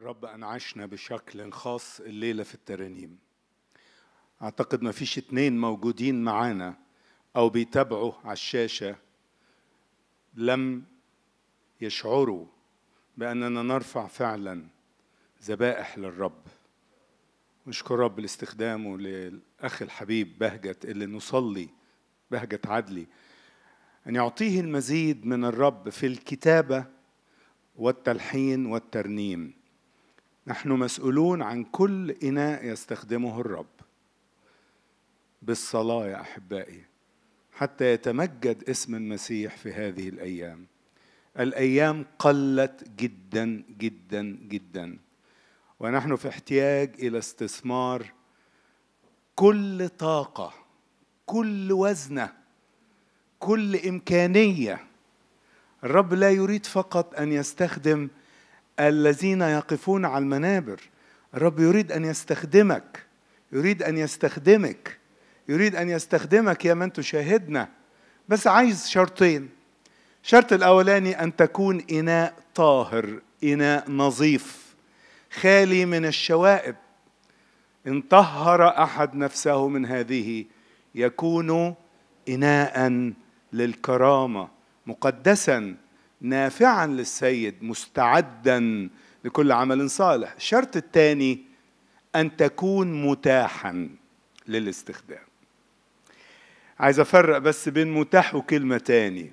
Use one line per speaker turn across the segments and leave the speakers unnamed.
الرب أنعشنا بشكل خاص الليلة في الترانيم أعتقد ما فيش اتنين موجودين معانا أو بيتابعوا على الشاشة لم يشعروا بأننا نرفع فعلا ذبائح للرب نشكر رب لاستخدامه للأخ الحبيب بهجت اللي نصلي بهجت عدلي أن يعطيه المزيد من الرب في الكتابة والتلحين والترنيم نحن مسؤولون عن كل إناء يستخدمه الرب بالصلاة يا أحبائي حتى يتمجد اسم المسيح في هذه الأيام الأيام قلت جدا جدا جدا ونحن في احتياج إلى استثمار كل طاقة كل وزنة كل إمكانية الرب لا يريد فقط أن يستخدم الذين يقفون على المنابر الرب يريد أن يستخدمك يريد أن يستخدمك يريد أن يستخدمك يا من تشاهدنا بس عايز شرطين الشرط الأولاني أن تكون إناء طاهر إناء نظيف خالي من الشوائب إن طهر أحد نفسه من هذه يكون إناء للكرامة مقدسا نافعا للسيد مستعدا لكل عمل صالح الشرط الثاني أن تكون متاحا للاستخدام عايز أفرق بس بين متاح وكلمة تاني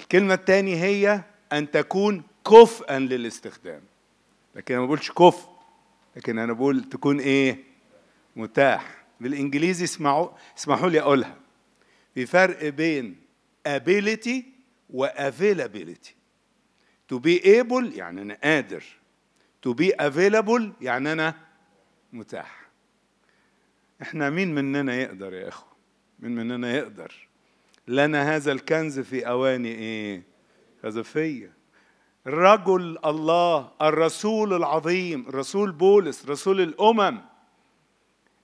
الكلمة التانية هي أن تكون كفءا للاستخدام لكن أنا ما بقولش كفء لكن أنا بقول تكون إيه متاح بالإنجليزي اسمعوا اسمحوا لي أقولها في فرق بين ability وافيلابيلتي تو بي ايبل يعني انا قادر تو بي افيلابل يعني انا متاح احنا مين مننا يقدر يا اخو مين مننا يقدر لنا هذا الكنز في اواني ايه خزفيه رجل الله الرسول العظيم رسول بولس رسول الامم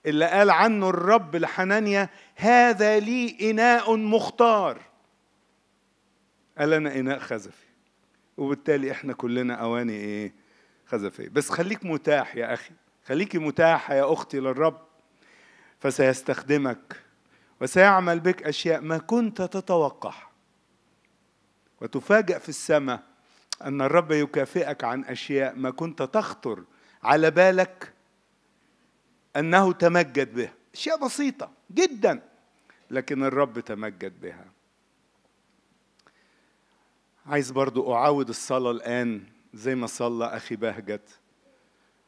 اللي قال عنه الرب لحنانيا هذا لي اناء مختار قال انا اناء خزفي وبالتالي احنا كلنا اواني ايه خزفيه بس خليك متاح يا اخي خليكي متاحه يا اختي للرب فسيستخدمك وسيعمل بك اشياء ما كنت تتوقع وتفاجأ في السماء ان الرب يكافئك عن اشياء ما كنت تخطر على بالك انه تمجد بها اشياء بسيطه جدا لكن الرب تمجد بها عايز برضو أعاود الصلاة الآن زي ما صلى أخي بهجت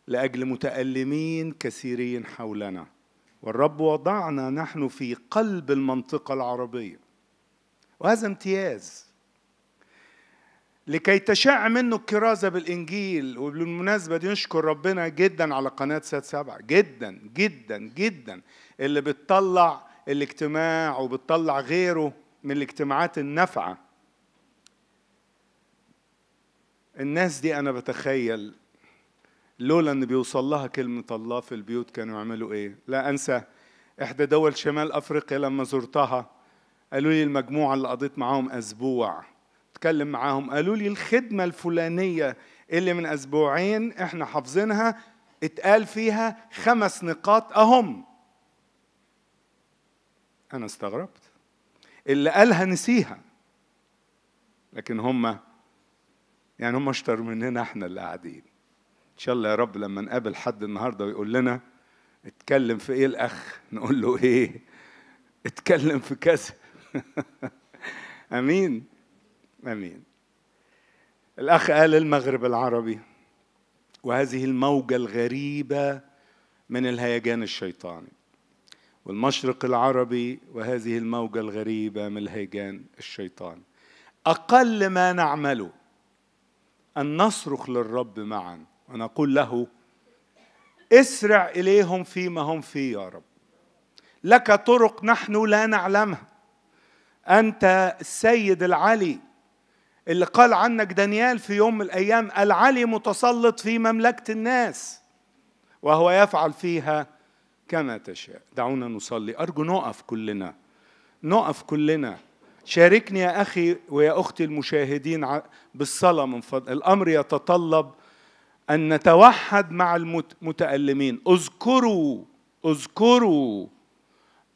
لأجل متألمين كثيرين حولنا والرب وضعنا نحن في قلب المنطقة العربية وهذا امتياز لكي تشاع منه الكرازة بالإنجيل وبالمناسبة دي نشكر ربنا جدا على قناة سات سبعة جدا جدا جدا اللي بتطلع الاجتماع وبتطلع غيره من الاجتماعات النافعه الناس دي أنا بتخيل لولا ان بيوصل لها كلمه الله في البيوت كانوا يعملوا ايه لا انسى احدى دول شمال افريقيا لما زرتها قالوا لي المجموعه اللي قضيت معاهم اسبوع اتكلم معاهم قالوا لي الخدمه الفلانيه اللي من اسبوعين احنا حافظينها اتقال فيها خمس نقاط اهم انا استغربت اللي قالها نسيها لكن هم يعني هم اشطر مننا احنا اللي قاعدين ان شاء الله يا رب لما نقابل حد النهارده ويقول لنا اتكلم في ايه الاخ نقول له ايه اتكلم في كذا امين امين الاخ قال المغرب العربي وهذه الموجه الغريبه من الهيجان الشيطاني والمشرق العربي وهذه الموجه الغريبه من الهيجان الشيطاني اقل ما نعمله أن نصرخ للرب معا ونقول له اسرع إليهم فيما هم فيه يا رب لك طرق نحن لا نعلمها أنت السيد العلي اللي قال عنك دانيال في يوم من الأيام العلي متسلط في مملكة الناس وهو يفعل فيها كما تشاء دعونا نصلي أرجو نقف كلنا نقف كلنا شاركني يا أخي ويا أختي المشاهدين بالصلاة من فضل الأمر يتطلب أن نتوحد مع المتألمين اذكروا اذكروا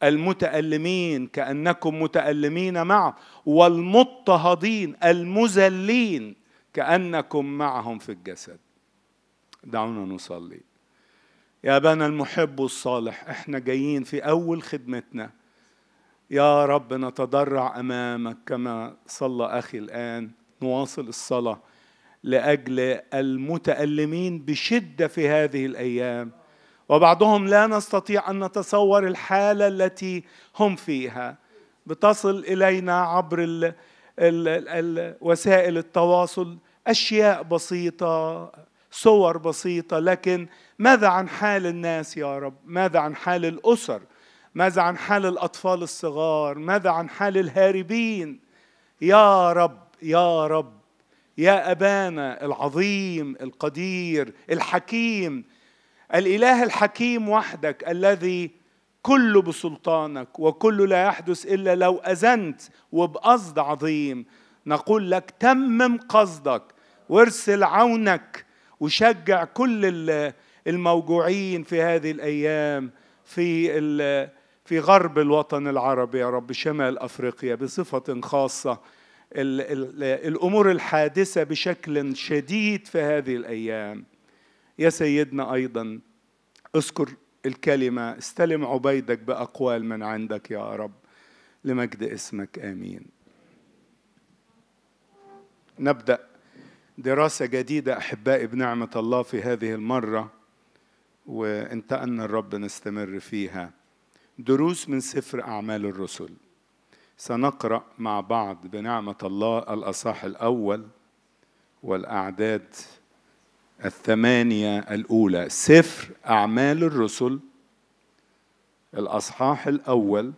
المتألمين كأنكم متألمين معه والمضطهدين المذلين كأنكم معهم في الجسد دعونا نصلي يا أبانا المحب الصالح احنا جايين في أول خدمتنا يا رب نتضرع امامك كما صلى اخي الان نواصل الصلاه لاجل المتالمين بشده في هذه الايام وبعضهم لا نستطيع ان نتصور الحاله التي هم فيها بتصل الينا عبر الـ الـ الـ وسائل التواصل اشياء بسيطه صور بسيطه لكن ماذا عن حال الناس يا رب ماذا عن حال الاسر ماذا عن حال الأطفال الصغار ماذا عن حال الهاربين يا رب يا رب يا أبانا العظيم القدير الحكيم الإله الحكيم وحدك الذي كل بسلطانك وكل لا يحدث إلا لو أذنت وبقصد عظيم نقول لك تمم قصدك وارسل عونك وشجع كل الموجوعين في هذه الأيام في في غرب الوطن العربي يا رب شمال افريقيا بصفه خاصه ال ال الامور الحادثه بشكل شديد في هذه الايام يا سيدنا ايضا اذكر الكلمه استلم عبيدك باقوال من عندك يا رب لمجد اسمك امين نبدا دراسه جديده احبائي بنعمه الله في هذه المره وانتقلنا الرب نستمر فيها دروس من سفر أعمال الرسل سنقرأ مع بعض بنعمة الله الأصح الأول والأعداد الثمانية الأولى سفر أعمال الرسل الأصحاح الأول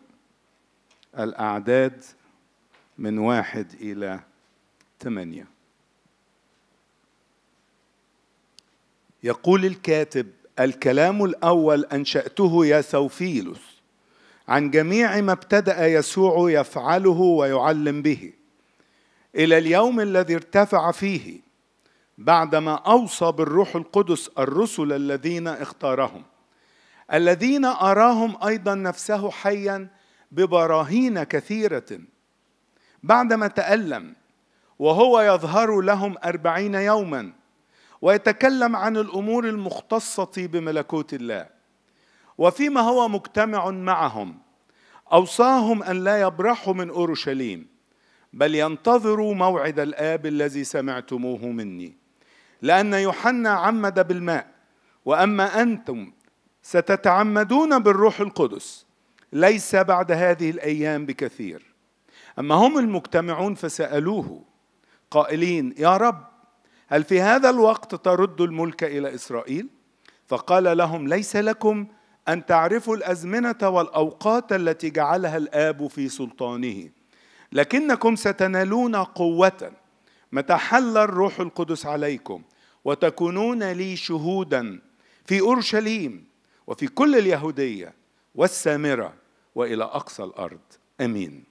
الأعداد من واحد إلى ثمانية يقول الكاتب الكلام الأول أنشأته يا سوفيلوس عن جميع ما ابتدأ يسوع يفعله ويعلم به إلى اليوم الذي ارتفع فيه بعدما أوصى بالروح القدس الرسل الذين اختارهم الذين أراهم أيضا نفسه حيا ببراهين كثيرة بعدما تألم وهو يظهر لهم أربعين يوما ويتكلم عن الأمور المختصة بملكوت الله وفيما هو مجتمع معهم اوصاهم ان لا يبرحوا من اورشليم بل ينتظروا موعد الاب الذي سمعتموه مني لان يوحنا عمد بالماء واما انتم ستتعمدون بالروح القدس ليس بعد هذه الايام بكثير اما هم المجتمعون فسالوه قائلين يا رب هل في هذا الوقت ترد الملك الى اسرائيل فقال لهم ليس لكم أن تعرفوا الأزمنة والأوقات التي جعلها الآب في سلطانه لكنكم ستنالون قوة متى حل الروح القدس عليكم وتكونون لي شهودا في أورشليم وفي كل اليهودية والسامرة وإلى أقصى الأرض أمين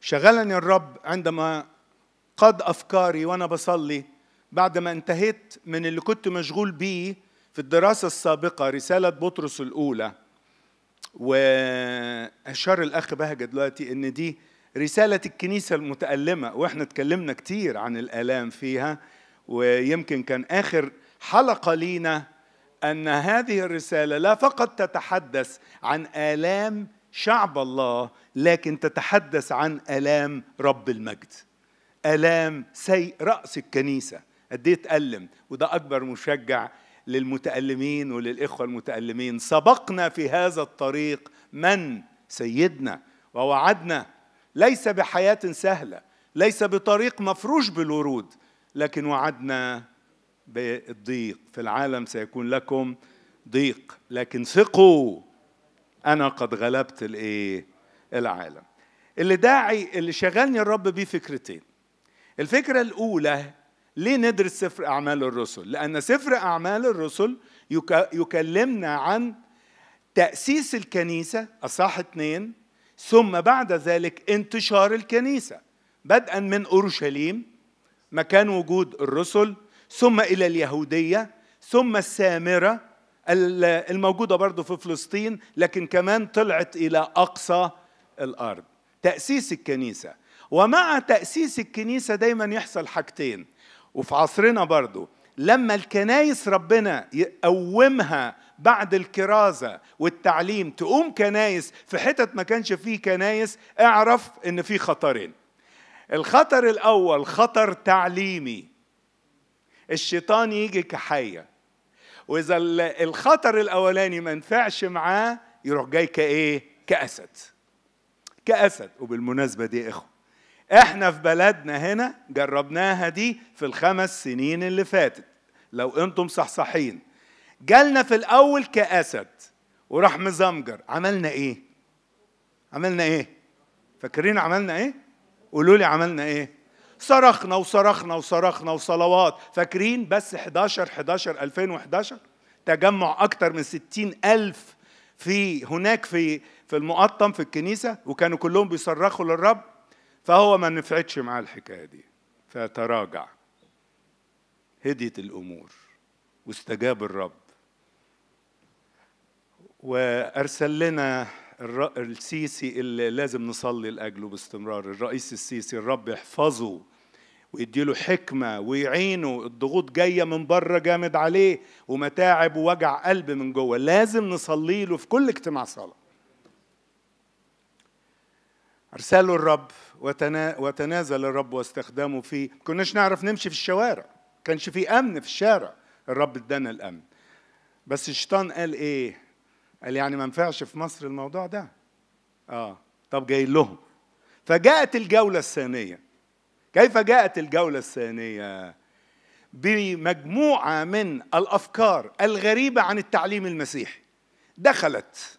شغلني الرب عندما قد أفكاري وأنا بصلي بعد ما انتهيت من اللي كنت مشغول بيه في الدراسة السابقة رسالة بطرس الأولى وأشار الأخ بهجة دلوقتي إن دي رسالة الكنيسة المتألمة وإحنا اتكلمنا كتير عن الآلام فيها ويمكن كان آخر حلقة لينا أن هذه الرسالة لا فقط تتحدث عن آلام شعب الله لكن تتحدث عن آلام رب المجد آلام سيء رأس الكنيسة قد إيه تألم وده أكبر مشجع للمتألمين وللإخوة المتألمين سبقنا في هذا الطريق من سيدنا ووعدنا ليس بحياة سهلة ليس بطريق مفروش بالورود لكن وعدنا بالضيق في العالم سيكون لكم ضيق لكن ثقوا أنا قد غلبت الإيه العالم اللي داعي اللي شغلني الرب بيه فكرتين الفكرة الأولى ليه ندرس سفر أعمال الرسل؟ لأن سفر أعمال الرسل يكلمنا عن تأسيس الكنيسة أصح اثنين ثم بعد ذلك انتشار الكنيسة بدءا من أورشليم مكان وجود الرسل ثم إلى اليهودية ثم السامرة الموجودة برضو في فلسطين لكن كمان طلعت إلى أقصى الأرض تأسيس الكنيسة ومع تأسيس الكنيسة دايما يحصل حاجتين وفي عصرنا برضو لما الكنايس ربنا يقومها بعد الكرازة والتعليم تقوم كنايس في حتت ما كانش فيه كنايس اعرف ان في خطرين الخطر الاول خطر تعليمي الشيطان يجي كحية واذا الخطر الاولاني ما نفعش معاه يروح جاي كايه كاسد كاسد وبالمناسبه دي اخوه احنا في بلدنا هنا جربناها دي في الخمس سنين اللي فاتت لو انتم صحصحين جالنا في الاول كاسد وراح مزمجر عملنا ايه عملنا ايه فاكرين عملنا ايه قولوا لي عملنا ايه صرخنا وصرخنا وصرخنا وصلوات فاكرين بس 11 11 2011 تجمع اكتر من 60 ألف في هناك في في المقطم في الكنيسة وكانوا كلهم بيصرخوا للرب فهو ما نفعتش معاه الحكايه دي فتراجع هديت الامور واستجاب الرب وارسل لنا السيسي اللي لازم نصلي لاجله باستمرار الرئيس السيسي الرب يحفظه ويديله حكمه ويعينه الضغوط جايه من بره جامد عليه ومتاعب ووجع قلب من جوه لازم نصلي له في كل اجتماع صلاه ارسله الرب وتنازل الرب واستخدامه فيه كناش نعرف نمشي في الشوارع كانش في امن في الشارع الرب ادانا الامن بس الشيطان قال ايه قال يعني ما ينفعش في مصر الموضوع ده اه طب جاي لهم فجاءت الجولة الثانية كيف جاءت الجولة الثانية بمجموعة من الأفكار الغريبة عن التعليم المسيحي دخلت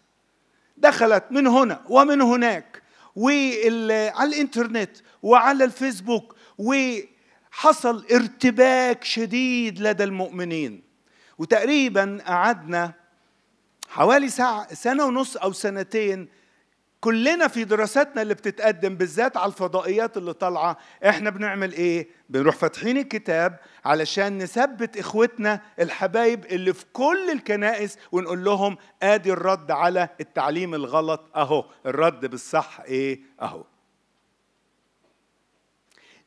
دخلت من هنا ومن هناك وعلى الانترنت وعلى الفيسبوك وحصل ارتباك شديد لدى المؤمنين وتقريبا قعدنا حوالي ساعة سنة ونص أو سنتين كلنا في دراساتنا اللي بتتقدم بالذات على الفضائيات اللي طالعه احنا بنعمل ايه بنروح فاتحين الكتاب علشان نثبت اخوتنا الحبايب اللي في كل الكنائس ونقول لهم ادي الرد على التعليم الغلط اهو الرد بالصح ايه اهو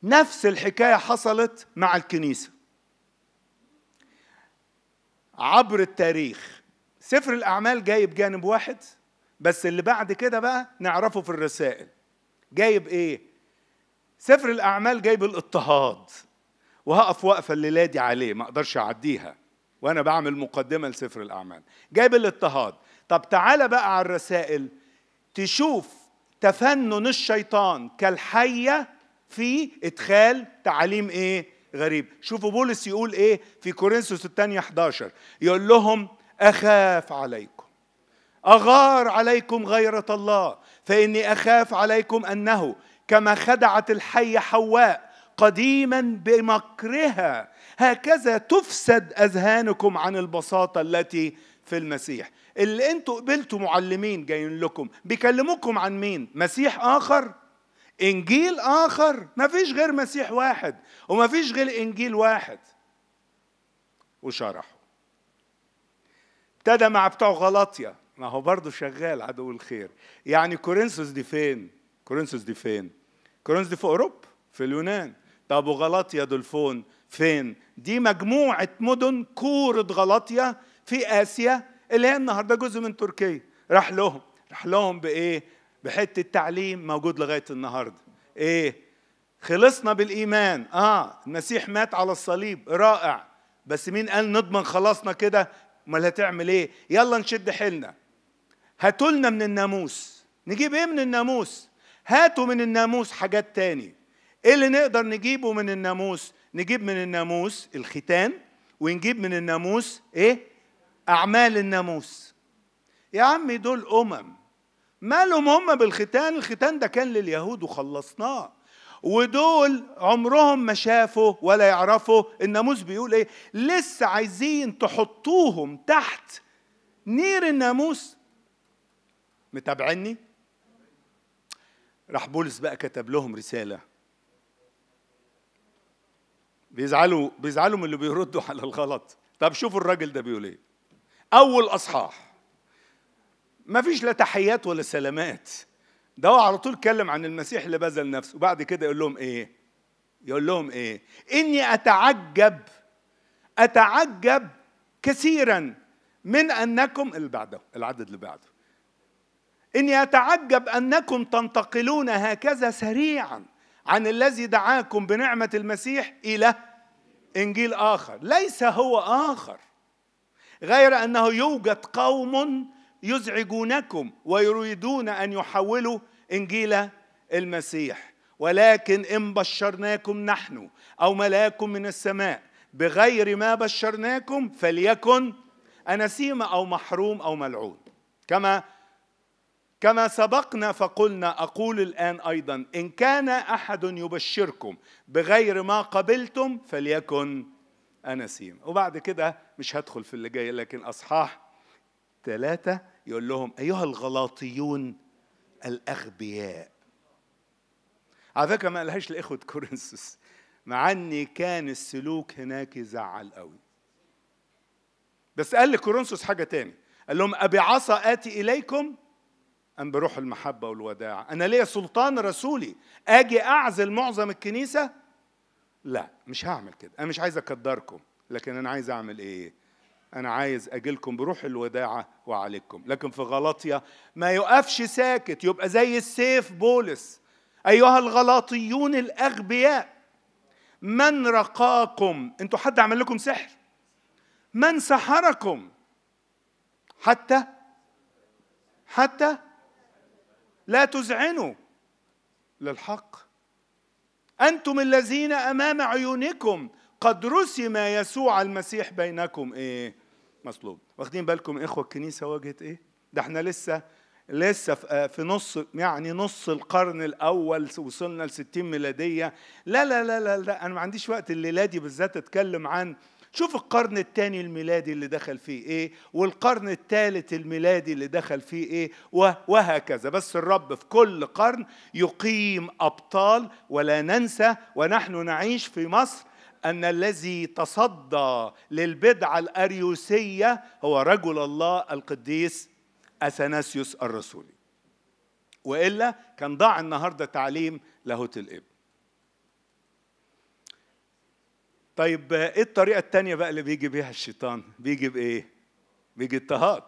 نفس الحكايه حصلت مع الكنيسه عبر التاريخ سفر الاعمال جايب جانب واحد بس اللي بعد كده بقى نعرفه في الرسائل جايب ايه سفر الاعمال جايب الاضطهاد وهقف وقفه الليله دي عليه ما اقدرش اعديها وانا بعمل مقدمه لسفر الاعمال جايب الاضطهاد طب تعالى بقى على الرسائل تشوف تفنن الشيطان كالحيه في ادخال تعاليم ايه غريب شوفوا بولس يقول ايه في كورنثوس الثانيه 11 يقول لهم اخاف عليكم أغار عليكم غيرة الله فإني أخاف عليكم أنه كما خدعت الحية حواء قديما بمكرها هكذا تفسد أذهانكم عن البساطة التي في المسيح اللي انتوا قبلتوا معلمين جايين لكم بيكلموكم عن مين مسيح آخر انجيل اخر ما فيش غير مسيح واحد وما فيش غير انجيل واحد وشرحوا ابتدى مع بتوع غلطية ما هو برضه شغال عدو الخير يعني كورنثوس دي فين كورنثوس دي فين كورنثوس دي في اوروبا في اليونان طب وغلاطيا دولفون فين دي مجموعه مدن كوره غلاطيا في اسيا اللي هي النهارده جزء من تركيا راح لهم راح لهم بايه بحته تعليم موجود لغايه النهارده ايه خلصنا بالايمان اه المسيح مات على الصليب رائع بس مين قال نضمن خلاصنا كده امال هتعمل ايه يلا نشد حيلنا هاتوا لنا من الناموس نجيب ايه من الناموس هاتوا من الناموس حاجات تاني ايه اللي نقدر نجيبه من الناموس نجيب من الناموس الختان ونجيب من الناموس ايه اعمال الناموس يا عمي دول امم مالهم هم بالختان الختان ده كان لليهود وخلصناه ودول عمرهم ما شافوا ولا يعرفوا الناموس بيقول ايه لسه عايزين تحطوهم تحت نير الناموس متابعيني راح بولس بقى كتب لهم رساله بيزعلوا بيزعلوا من اللي بيردوا على الغلط طب شوفوا الراجل ده بيقول ايه اول اصحاح ما فيش لا تحيات ولا سلامات ده هو على طول كلم عن المسيح اللي بذل نفسه وبعد كده يقول لهم ايه يقول لهم ايه اني اتعجب اتعجب كثيرا من انكم اللي بعده العدد اللي بعده إني أتعجب أنكم تنتقلون هكذا سريعا عن الذي دعاكم بنعمة المسيح إلى إنجيل آخر ليس هو آخر غير أنه يوجد قوم يزعجونكم ويريدون أن يحولوا إنجيل المسيح ولكن إن بشرناكم نحن أو ملاك من السماء بغير ما بشرناكم فليكن أنسيم أو محروم أو ملعون كما كما سبقنا فقلنا اقول الان ايضا ان كان احد يبشركم بغير ما قبلتم فليكن انسيم وبعد كده مش هدخل في اللي جاي لكن اصحاح ثلاثة يقول لهم أيها الغلاطيون الأغبياء على فكرة ما قالهاش لإخوة كورنثوس مع اني كان السلوك هناك يزعل قوي بس قال لكورنثوس حاجة تاني قال لهم أبعصا آتي إليكم أم بروح المحبة والوداع أنا ليا سلطان رسولي أجي أعزل معظم الكنيسة لا مش هعمل كده أنا مش عايز أكدركم لكن أنا عايز أعمل إيه أنا عايز أجيلكم بروح الوداعة وعليكم لكن في غلطية ما يقفش ساكت يبقى زي السيف بولس أيها الغلاطيون الأغبياء من رقاكم انتوا حد عمل لكم سحر من سحركم حتى حتى لا تذعنوا للحق انتم الذين امام عيونكم قد رسم يسوع المسيح بينكم ايه مصلوب واخدين بالكم اخوه الكنيسه واجهه ايه ده احنا لسه لسه في آه، نص يعني نص القرن الاول وصلنا ل 60 ميلاديه لا لا لا لا, لا انا ما عنديش وقت الليله دي بالذات اتكلم عن شوف القرن الثاني الميلادي اللي دخل فيه ايه والقرن الثالث الميلادي اللي دخل فيه ايه وهكذا بس الرب في كل قرن يقيم ابطال ولا ننسى ونحن نعيش في مصر ان الذي تصدى للبدعه الاريوسيه هو رجل الله القديس اثناسيوس الرسولي والا كان ضاع النهارده تعليم لاهوت الابن طيب ايه الطريقه الثانيه بقى اللي بيجي بيها الشيطان بيجي بايه بيجي اضطهاد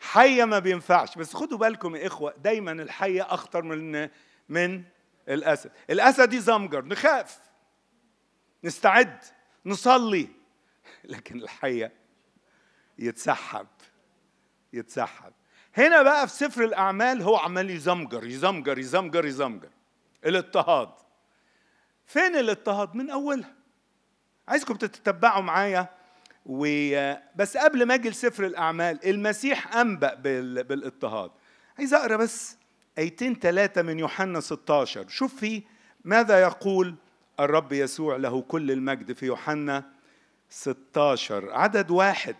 حيه ما بينفعش بس خدوا بالكم يا اخوه دايما الحيه اخطر من من الاسد الاسد دي زمجر نخاف نستعد نصلي لكن الحيه يتسحب يتسحب هنا بقى في سفر الاعمال هو عمال يزمجر يزمجر يزمجر يزمجر الاضطهاد فين الاضطهاد من اولها عايزكم تتتبعوا معايا بس قبل ما اجي لسفر الاعمال المسيح انبأ بالاضطهاد عايز اقرا بس ايتين ثلاثه من يوحنا 16 شوف في ماذا يقول الرب يسوع له كل المجد في يوحنا 16 عدد واحد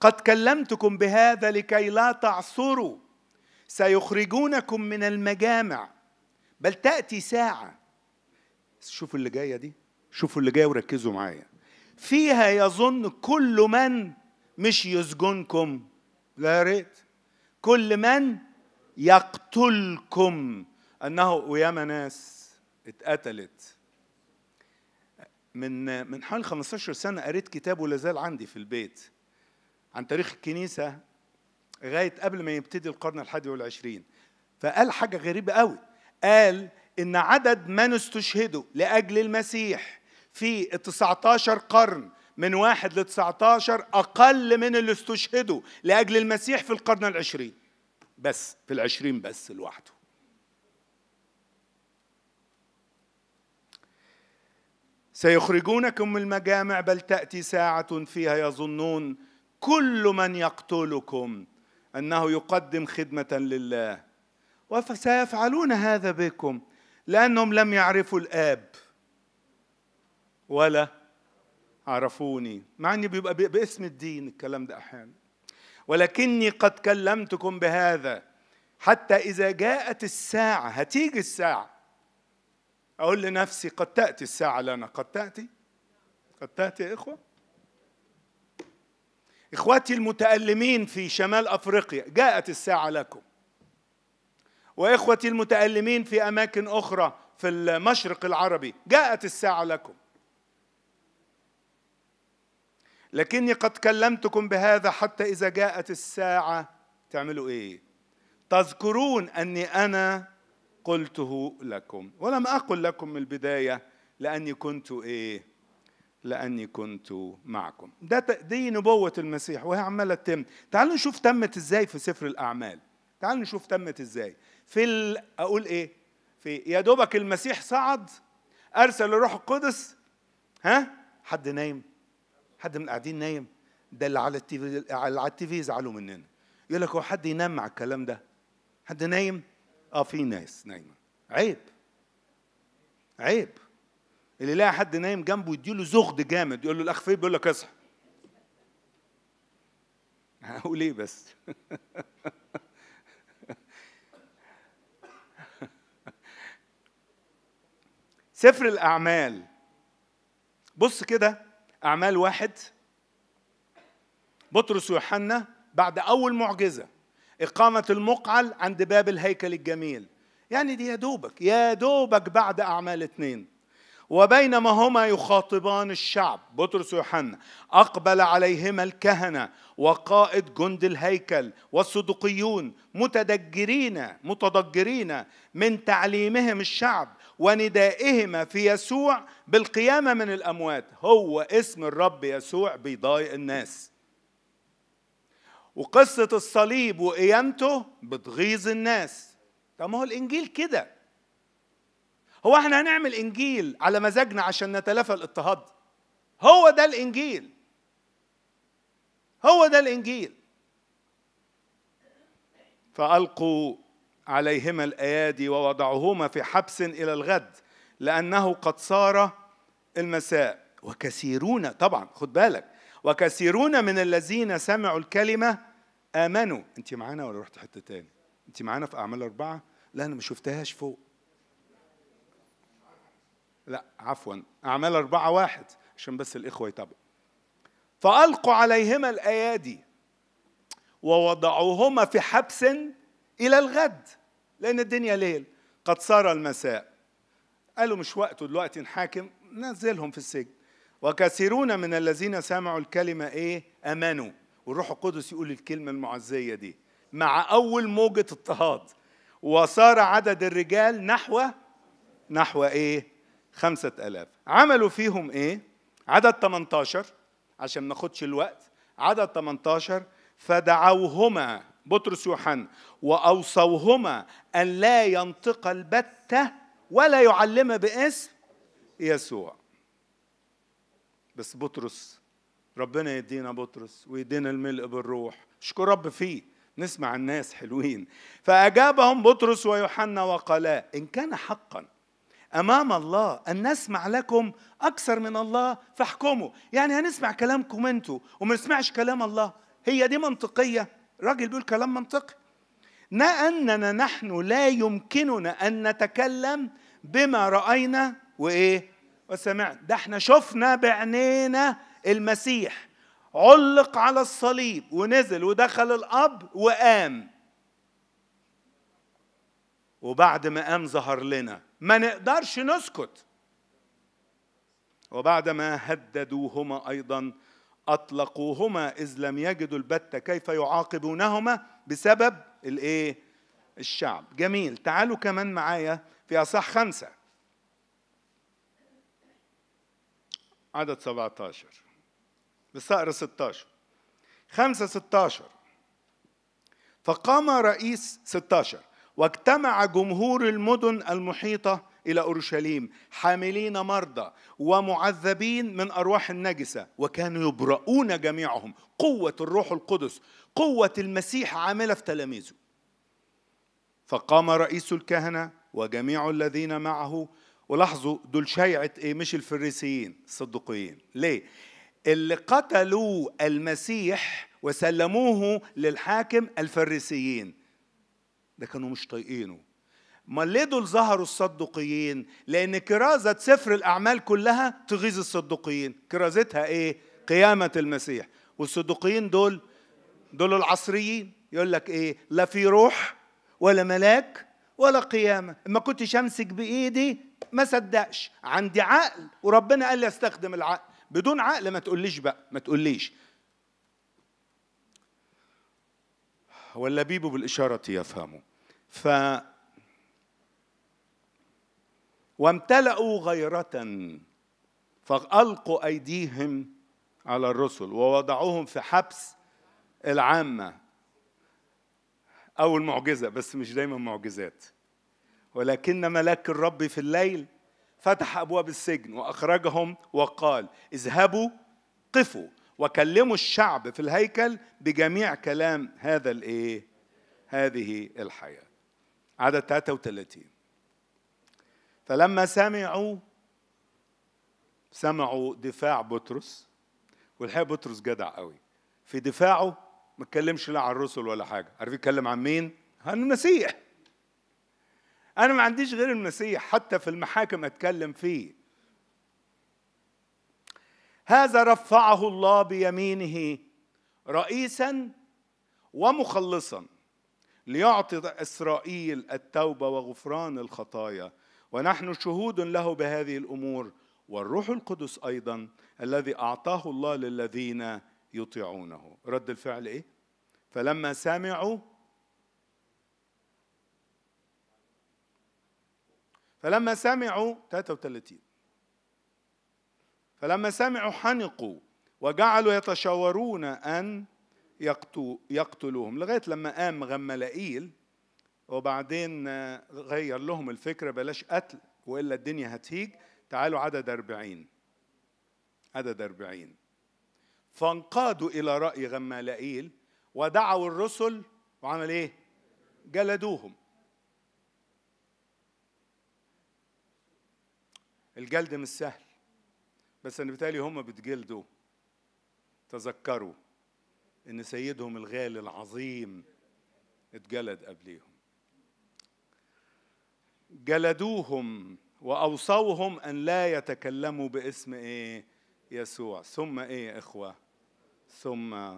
قد كلمتكم بهذا لكي لا تعصروا سيخرجونكم من المجامع بل تأتي ساعة شوفوا اللي جايه دي شوفوا اللي جايه وركزوا معايا فيها يظن كل من مش يسجنكم لا ريت كل من يقتلكم انه وياما ناس اتقتلت من من حوالي 15 سنه قريت كتاب ولا زال عندي في البيت عن تاريخ الكنيسه لغايه قبل ما يبتدي القرن الحادي والعشرين فقال حاجه غريبه قوي قال ان عدد من استشهدوا لاجل المسيح في ال 19 قرن من واحد ل 19 اقل من اللي استشهدوا لاجل المسيح في القرن العشرين بس في العشرين بس لوحده سيخرجونكم من المجامع بل تأتي ساعة فيها يظنون كل من يقتلكم أنه يقدم خدمة لله وسيفعلون هذا بكم لأنهم لم يعرفوا الآب ولا عرفوني مع أني بيبقى باسم الدين الكلام ده أحيانا ولكني قد كلمتكم بهذا حتى إذا جاءت الساعة هتيجي الساعة أقول لنفسي قد تأتي الساعة لنا قد تأتي قد تأتي يا إخوة إخواتي المتألمين في شمال أفريقيا جاءت الساعة لكم واخوتي المتالمين في اماكن اخرى في المشرق العربي جاءت الساعه لكم لكني قد كلمتكم بهذا حتى اذا جاءت الساعه تعملوا ايه تذكرون اني انا قلته لكم ولم اقل لكم من البدايه لاني كنت ايه لاني كنت معكم ده دي نبوه المسيح وهي عماله تتم تعالوا نشوف تمت ازاي في سفر الاعمال تعالوا نشوف تمت ازاي في ال... اقول ايه في يا دوبك المسيح صعد ارسل الروح القدس ها حد نايم حد من قاعدين نايم ده اللي على التيفي اللي على التيفي يزعلوا مننا يقول لك هو حد ينام مع الكلام ده حد نايم اه في ناس نايمه عيب عيب اللي يلاقي حد نايم جنبه يديله زغد جامد يقول له الاخ فين بيقول لك اصحى هقول ايه بس سفر الأعمال بص كده أعمال واحد بطرس ويوحنا بعد أول معجزة إقامة المقعل عند باب الهيكل الجميل يعني دي يا دوبك يا دوبك بعد أعمال اتنين وبينما هما يخاطبان الشعب بطرس ويوحنا أقبل عليهما الكهنة وقائد جند الهيكل والصدقيون متدجرين متضجرين من تعليمهم الشعب وندائهما في يسوع بالقيامة من الأموات هو اسم الرب يسوع بيضايق الناس وقصة الصليب وقيامته بتغيظ الناس طب ما هو الإنجيل كده هو احنا هنعمل إنجيل على مزاجنا عشان نتلافى الاضطهاد هو ده الإنجيل هو ده الإنجيل فألقوا عليهما الايادي ووضعهما في حبس الى الغد لانه قد صار المساء وكثيرون طبعا خد بالك وكثيرون من الذين سمعوا الكلمه امنوا انت معانا ولا رحت حته تاني انت معانا في اعمال اربعه لا انا ما شفتهاش فوق لا عفوا اعمال اربعه واحد عشان بس الاخوه يتابعوا فالقوا عليهما الايادي ووضعوهما في حبس إلى الغد لأن الدنيا ليل قد صار المساء قالوا مش وقته دلوقتي نحاكم نزلهم في السجن وكثيرون من الذين سمعوا الكلمة إيه أمنوا والروح القدس يقول الكلمة المعزية دي مع أول موجة اضطهاد وصار عدد الرجال نحو نحو إيه خمسة ألاف عملوا فيهم إيه عدد 18 عشان ما ناخدش الوقت عدد 18 فدعوهما بطرس يوحنا وأوصوهما أن لا ينطق البتة ولا يعلم باسم يسوع بس بطرس ربنا يدينا بطرس ويدينا الملء بالروح اشكر رب فيه نسمع الناس حلوين فأجابهم بطرس ويوحنا وقالا إن كان حقا أمام الله أن نسمع لكم أكثر من الله فاحكموا يعني هنسمع كلامكم أنتوا وما نسمعش كلام الله هي دي منطقية راجل بيقول كلام منطقي لا أننا نحن لا يمكننا أن نتكلم بما رأينا وإيه وسمعنا ده احنا شفنا بعينينا المسيح علق على الصليب ونزل ودخل الأب وقام وبعد ما قام ظهر لنا ما نقدرش نسكت وبعد ما هددوهما أيضا أطلقوهما إذ لم يجدوا البتة كيف يعاقبونهما بسبب الإيه؟ الشعب جميل تعالوا كمان معايا في أصح خمسة عدد 17 بصقر 16 5 16 فقام رئيس 16 واجتمع جمهور المدن المحيطة إلى أورشليم حاملين مرضى ومعذبين من أرواح النجسة وكانوا يبرؤون جميعهم قوة الروح القدس قوة المسيح عاملة في تلاميذه فقام رئيس الكهنة وجميع الذين معه ولاحظوا دول شيعة إيه مش الفريسيين الصدقيين ليه؟ اللي قتلوا المسيح وسلموه للحاكم الفريسيين ده كانوا مش طايقينه ما ليه دول ظهروا الصدقيين لان كرازه سفر الاعمال كلها تغيظ الصدقيين كرازتها ايه قيامه المسيح والصدقيين دول دول العصريين يقول لك ايه لا في روح ولا ملاك ولا قيامه ما كنتش امسك بايدي ما صدقش عندي عقل وربنا قال لي استخدم العقل بدون عقل ما تقوليش بقى ما تقوليش واللبيب بالاشاره يفهمه ف وامتلأوا غيرة فألقوا أيديهم على الرسل ووضعوهم في حبس العامة أو المعجزة بس مش دايما معجزات ولكن ملاك الرب في الليل فتح أبواب السجن وأخرجهم وقال اذهبوا قفوا وكلموا الشعب في الهيكل بجميع كلام هذا الايه هذه الحياة عدد 33 فلما سمعوا سمعوا دفاع بطرس والحقيقه بطرس جدع قوي في دفاعه ما اتكلمش لا عن الرسل ولا حاجه عارف يتكلم عن مين عن المسيح انا ما عنديش غير المسيح حتى في المحاكم اتكلم فيه هذا رفعه الله بيمينه رئيسا ومخلصا ليعطي اسرائيل التوبه وغفران الخطايا ونحن شهود له بهذه الامور والروح القدس ايضا الذي اعطاه الله للذين يطيعونه رد الفعل ايه فلما سمعوا فلما سمعوا 33 فلما سمعوا حنقوا وجعلوا يتشاورون ان يقتلوهم لغايه لما قام غملائيل وبعدين آه، غير لهم الفكرة بلاش قتل وإلا الدنيا هتهيج تعالوا عدد أربعين عدد أربعين فانقادوا إلى رأي غمالائيل ودعوا الرسل وعمل إيه؟ جلدوهم الجلد مش سهل بس أنا بتالي هم بتجلدوا تذكروا إن سيدهم الغالي العظيم اتجلد قبليهم جلدوهم واوصوهم ان لا يتكلموا باسم ايه يسوع ثم ايه يا اخوه ثم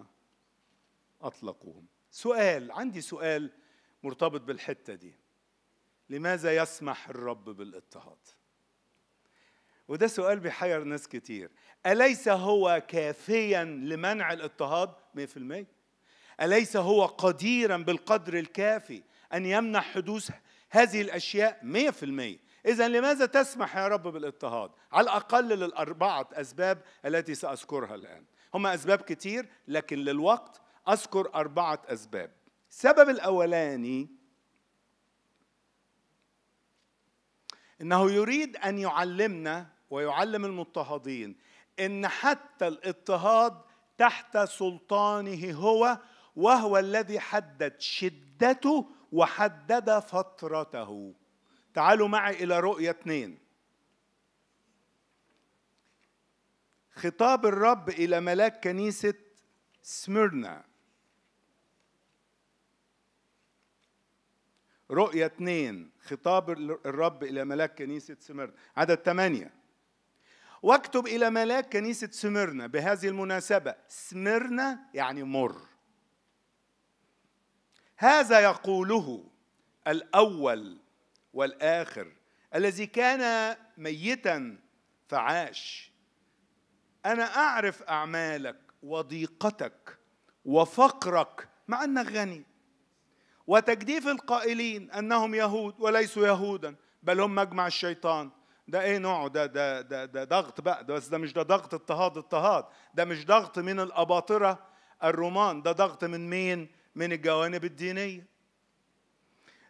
اطلقوهم سؤال عندي سؤال مرتبط بالحته دي لماذا يسمح الرب بالاضطهاد وده سؤال بيحير ناس كتير أليس هو كافيا لمنع الاضطهاد 100% أليس هو قديرا بالقدر الكافي أن يمنع حدوث هذه الأشياء 100% إذا لماذا تسمح يا رب بالاضطهاد؟ على الأقل للأربعة أسباب التي سأذكرها الآن هم أسباب كتير لكن للوقت أذكر أربعة أسباب السبب الأولاني إنه يريد أن يعلمنا ويعلم المضطهدين إن حتى الاضطهاد تحت سلطانه هو وهو الذي حدد شدته وحدد فترته تعالوا معي إلى رؤية اثنين خطاب الرب إلى ملاك كنيسة سميرنا رؤية اثنين خطاب الرب إلى ملاك كنيسة سميرنا عدد ثمانية واكتب إلى ملاك كنيسة سميرنا بهذه المناسبة سميرنا يعني مر هذا يقوله الاول والاخر الذي كان ميتا فعاش انا اعرف اعمالك وضيقتك وفقرك مع انك غني وتجديف القائلين انهم يهود وليسوا يهودا بل هم مجمع الشيطان ده ايه نوعه ده ده ده, ده ضغط بقى ده بس ده مش ده ضغط اضطهاد اضطهاد ده مش ضغط من الاباطره الرومان ده ضغط من مين من الجوانب الدينيه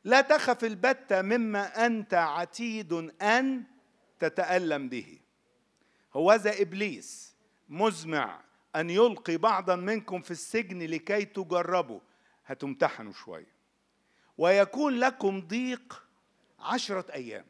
لا تخف البتة مما أنت عتيد أن تتألم به هوذا إبليس مزمع أن يلقي بعضا منكم في السجن لكي تجربوا هتمتحنوا شوية ويكون لكم ضيق عشرة أيام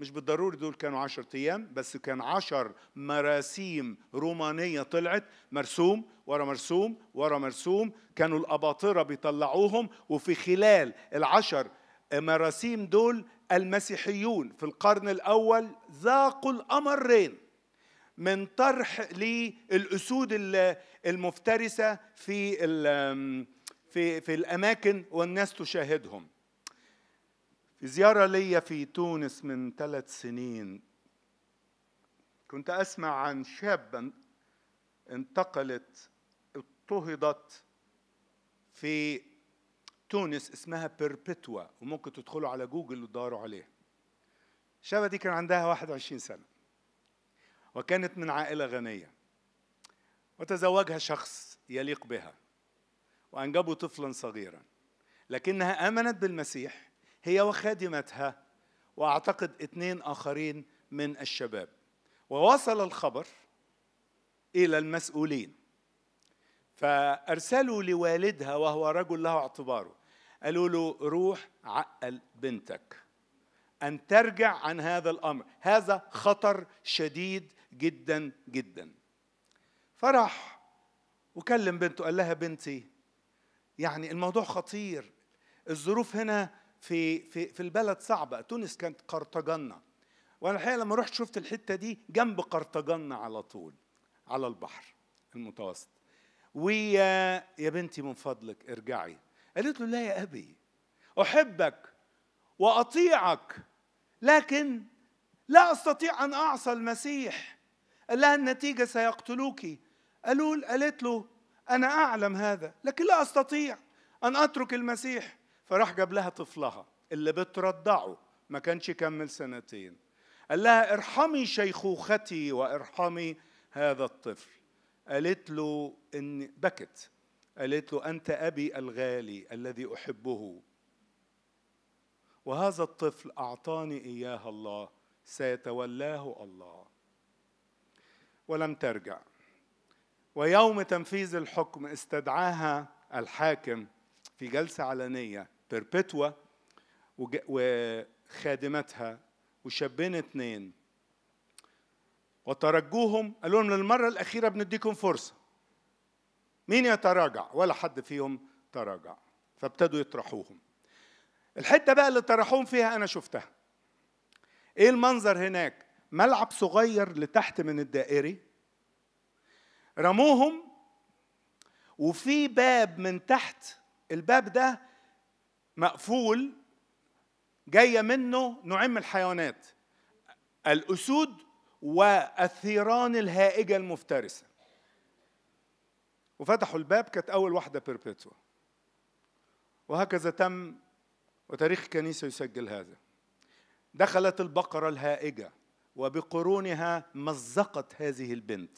مش بالضروري دول كانوا عشر أيام بس كان عشر مراسيم رومانية طلعت مرسوم ورا مرسوم ورا مرسوم كانوا الأباطرة بيطلعوهم وفي خلال العشر مراسيم دول المسيحيون في القرن الأول ذاقوا الأمرين من طرح للأسود المفترسة في في في الأماكن والناس تشاهدهم في زيارة لي في تونس من ثلاث سنين كنت أسمع عن شابا انتقلت اضطهدت في تونس اسمها بيربتوا وممكن تدخلوا على جوجل وتدوروا عليها الشابة دي كان عندها 21 سنة وكانت من عائلة غنية وتزوجها شخص يليق بها وأنجبوا طفلا صغيرا لكنها آمنت بالمسيح هي وخادمتها واعتقد اثنين اخرين من الشباب ووصل الخبر الى المسؤولين فارسلوا لوالدها وهو رجل له اعتباره قالوا له روح عقل بنتك ان ترجع عن هذا الامر هذا خطر شديد جدا جدا فراح وكلم بنته قال لها بنتي يعني الموضوع خطير الظروف هنا في في في البلد صعبه تونس كانت قرطجنه وانا الحقيقه لما رحت شفت الحته دي جنب قرطجنه على طول على البحر المتوسط ويا يا بنتي من فضلك ارجعي قالت له لا يا ابي احبك واطيعك لكن لا استطيع ان اعصى المسيح قال لها النتيجه سيقتلوك قالوا قالت له انا اعلم هذا لكن لا استطيع ان اترك المسيح فراح جاب لها طفلها اللي بترضعه ما كانش يكمل سنتين قال لها ارحمي شيخوختي وارحمي هذا الطفل قالت له ان بكت قالت له انت ابي الغالي الذي احبه وهذا الطفل اعطاني اياها الله سيتولاه الله ولم ترجع ويوم تنفيذ الحكم استدعاها الحاكم في جلسه علنيه بيربتوا وخادمتها وشابين اثنين وترجوهم قالوا لهم للمرة الأخيرة بنديكم فرصة مين يتراجع ولا حد فيهم تراجع فابتدوا يطرحوهم الحتة بقى اللي طرحوهم فيها أنا شفتها إيه المنظر هناك ملعب صغير لتحت من الدائري رموهم وفي باب من تحت الباب ده مقفول جايه منه نوعين من الحيوانات الاسود والثيران الهائجه المفترسه وفتحوا الباب كانت اول واحده بيربيتوا وهكذا تم وتاريخ الكنيسه يسجل هذا دخلت البقره الهائجه وبقرونها مزقت هذه البنت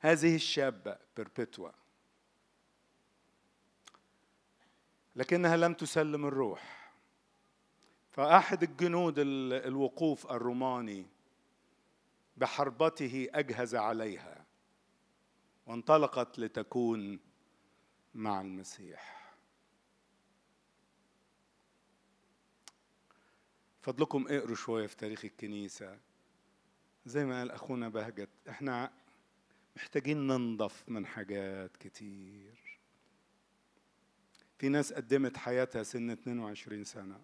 هذه الشابه بيربيتوا لكنها لم تسلم الروح فأحد الجنود الوقوف الروماني بحربته أجهز عليها وانطلقت لتكون مع المسيح فضلكم اقروا شوية في تاريخ الكنيسة زي ما قال أخونا بهجت احنا محتاجين ننضف من حاجات كتير في ناس قدمت حياتها سن 22 سنة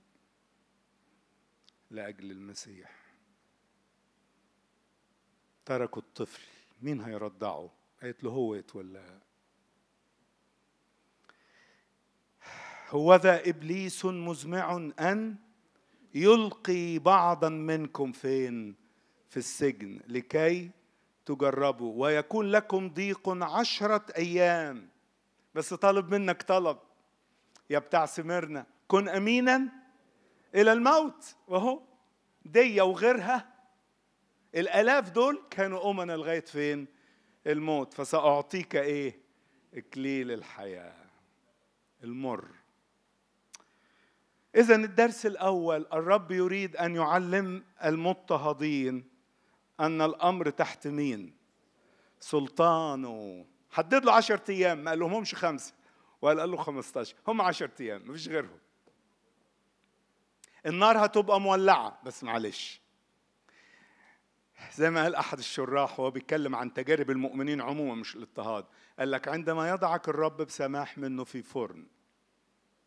لأجل المسيح تركوا الطفل مين هيرضعه قالت له هو يتولى هوذا إبليس مزمع أن يلقي بعضا منكم فين في السجن لكي تجربوا ويكون لكم ضيق عشرة أيام بس طالب منك طلب يا بتاع سميرنا كن امينا الى الموت وهو ديه وغيرها الالاف دول كانوا امنا لغايه فين الموت فساعطيك ايه اكليل الحياه المر اذا الدرس الاول الرب يريد ان يعلم المضطهدين ان الامر تحت مين سلطانه حدد له 10 ايام ما قالهمش خمسه وقال له 15 هم 10 ايام ما فيش غيرهم النار هتبقى مولعه بس معلش زي ما قال احد الشراح وهو بيتكلم عن تجارب المؤمنين عموما مش الاضطهاد قال لك عندما يضعك الرب بسماح منه في فرن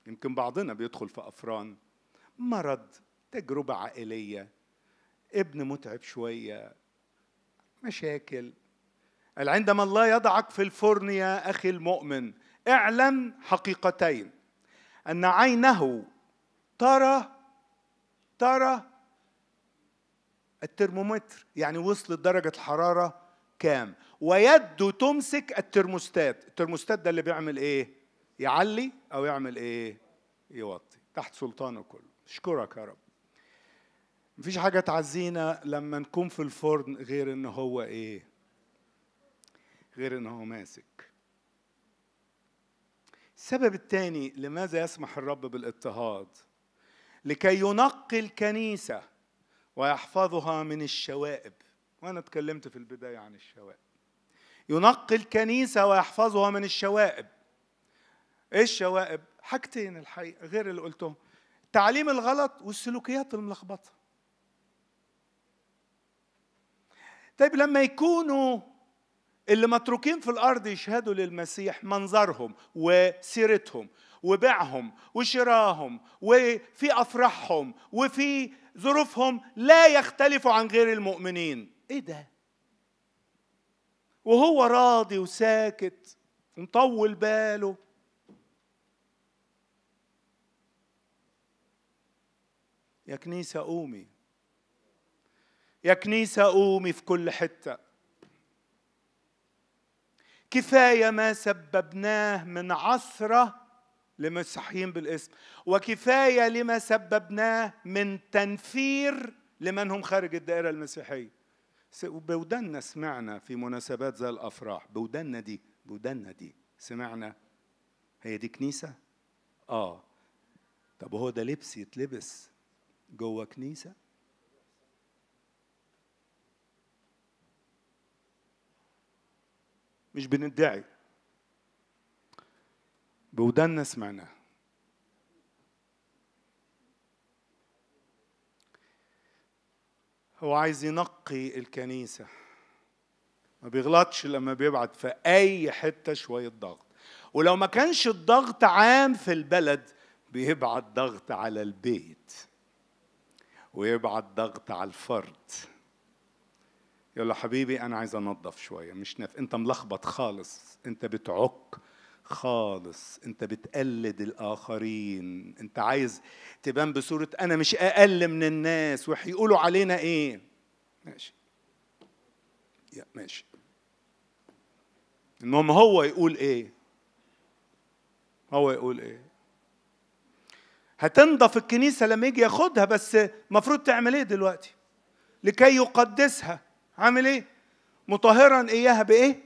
يمكن بعضنا بيدخل في افران مرض تجربه عائليه ابن متعب شويه مشاكل قال عندما الله يضعك في الفرن يا اخي المؤمن اعلم حقيقتين أن عينه ترى ترى الترمومتر يعني وصلت درجة الحرارة كام ويده تمسك الترموستات الترموستات ده اللي بيعمل ايه يعلي او يعمل ايه يوطي تحت سلطانه كله اشكرك يا رب مفيش حاجة تعزينا لما نكون في الفرن غير ان هو ايه غير ان هو ماسك السبب الثاني لماذا يسمح الرب بالاضطهاد لكي ينقي الكنيسه ويحفظها من الشوائب وانا اتكلمت في البدايه عن الشوائب ينقي الكنيسه ويحفظها من الشوائب ايه الشوائب حاجتين الحقيقه غير اللي قلتهم التعليم الغلط والسلوكيات الملخبطه طيب لما يكونوا اللي متروكين في الارض يشهدوا للمسيح منظرهم وسيرتهم وبيعهم وشراهم وفي افراحهم وفي ظروفهم لا يختلفوا عن غير المؤمنين ايه ده وهو راضي وساكت ومطول باله يا كنيسه قومي يا كنيسه قومي في كل حته كفايه ما سببناه من عثره لمسيحيين بالاسم وكفايه لما سببناه من تنفير لمن هم خارج الدائره المسيحيه بودنا سمعنا في مناسبات زي الافراح بودنا دي بودنا دي سمعنا هي دي كنيسه اه طب هو ده لبس يتلبس جوه كنيسه مش بندعي بوداننا سمعناه هو عايز ينقي الكنيسة ما بيغلطش لما بيبعت في أي حتة شوية ضغط ولو ما كانش الضغط عام في البلد بيبعت ضغط على البيت ويبعت ضغط على الفرد يلا حبيبي انا عايز انظف شويه مش نف... انت ملخبط خالص انت بتعك خالص انت بتقلد الاخرين انت عايز تبان بصوره انا مش اقل من الناس وهيقولوا علينا ايه ماشي يا ماشي المهم هو يقول ايه هو يقول ايه هتنضف الكنيسه لما يجي ياخدها بس المفروض تعمل ايه دلوقتي لكي يقدسها عامل ايه مطهرا اياها بايه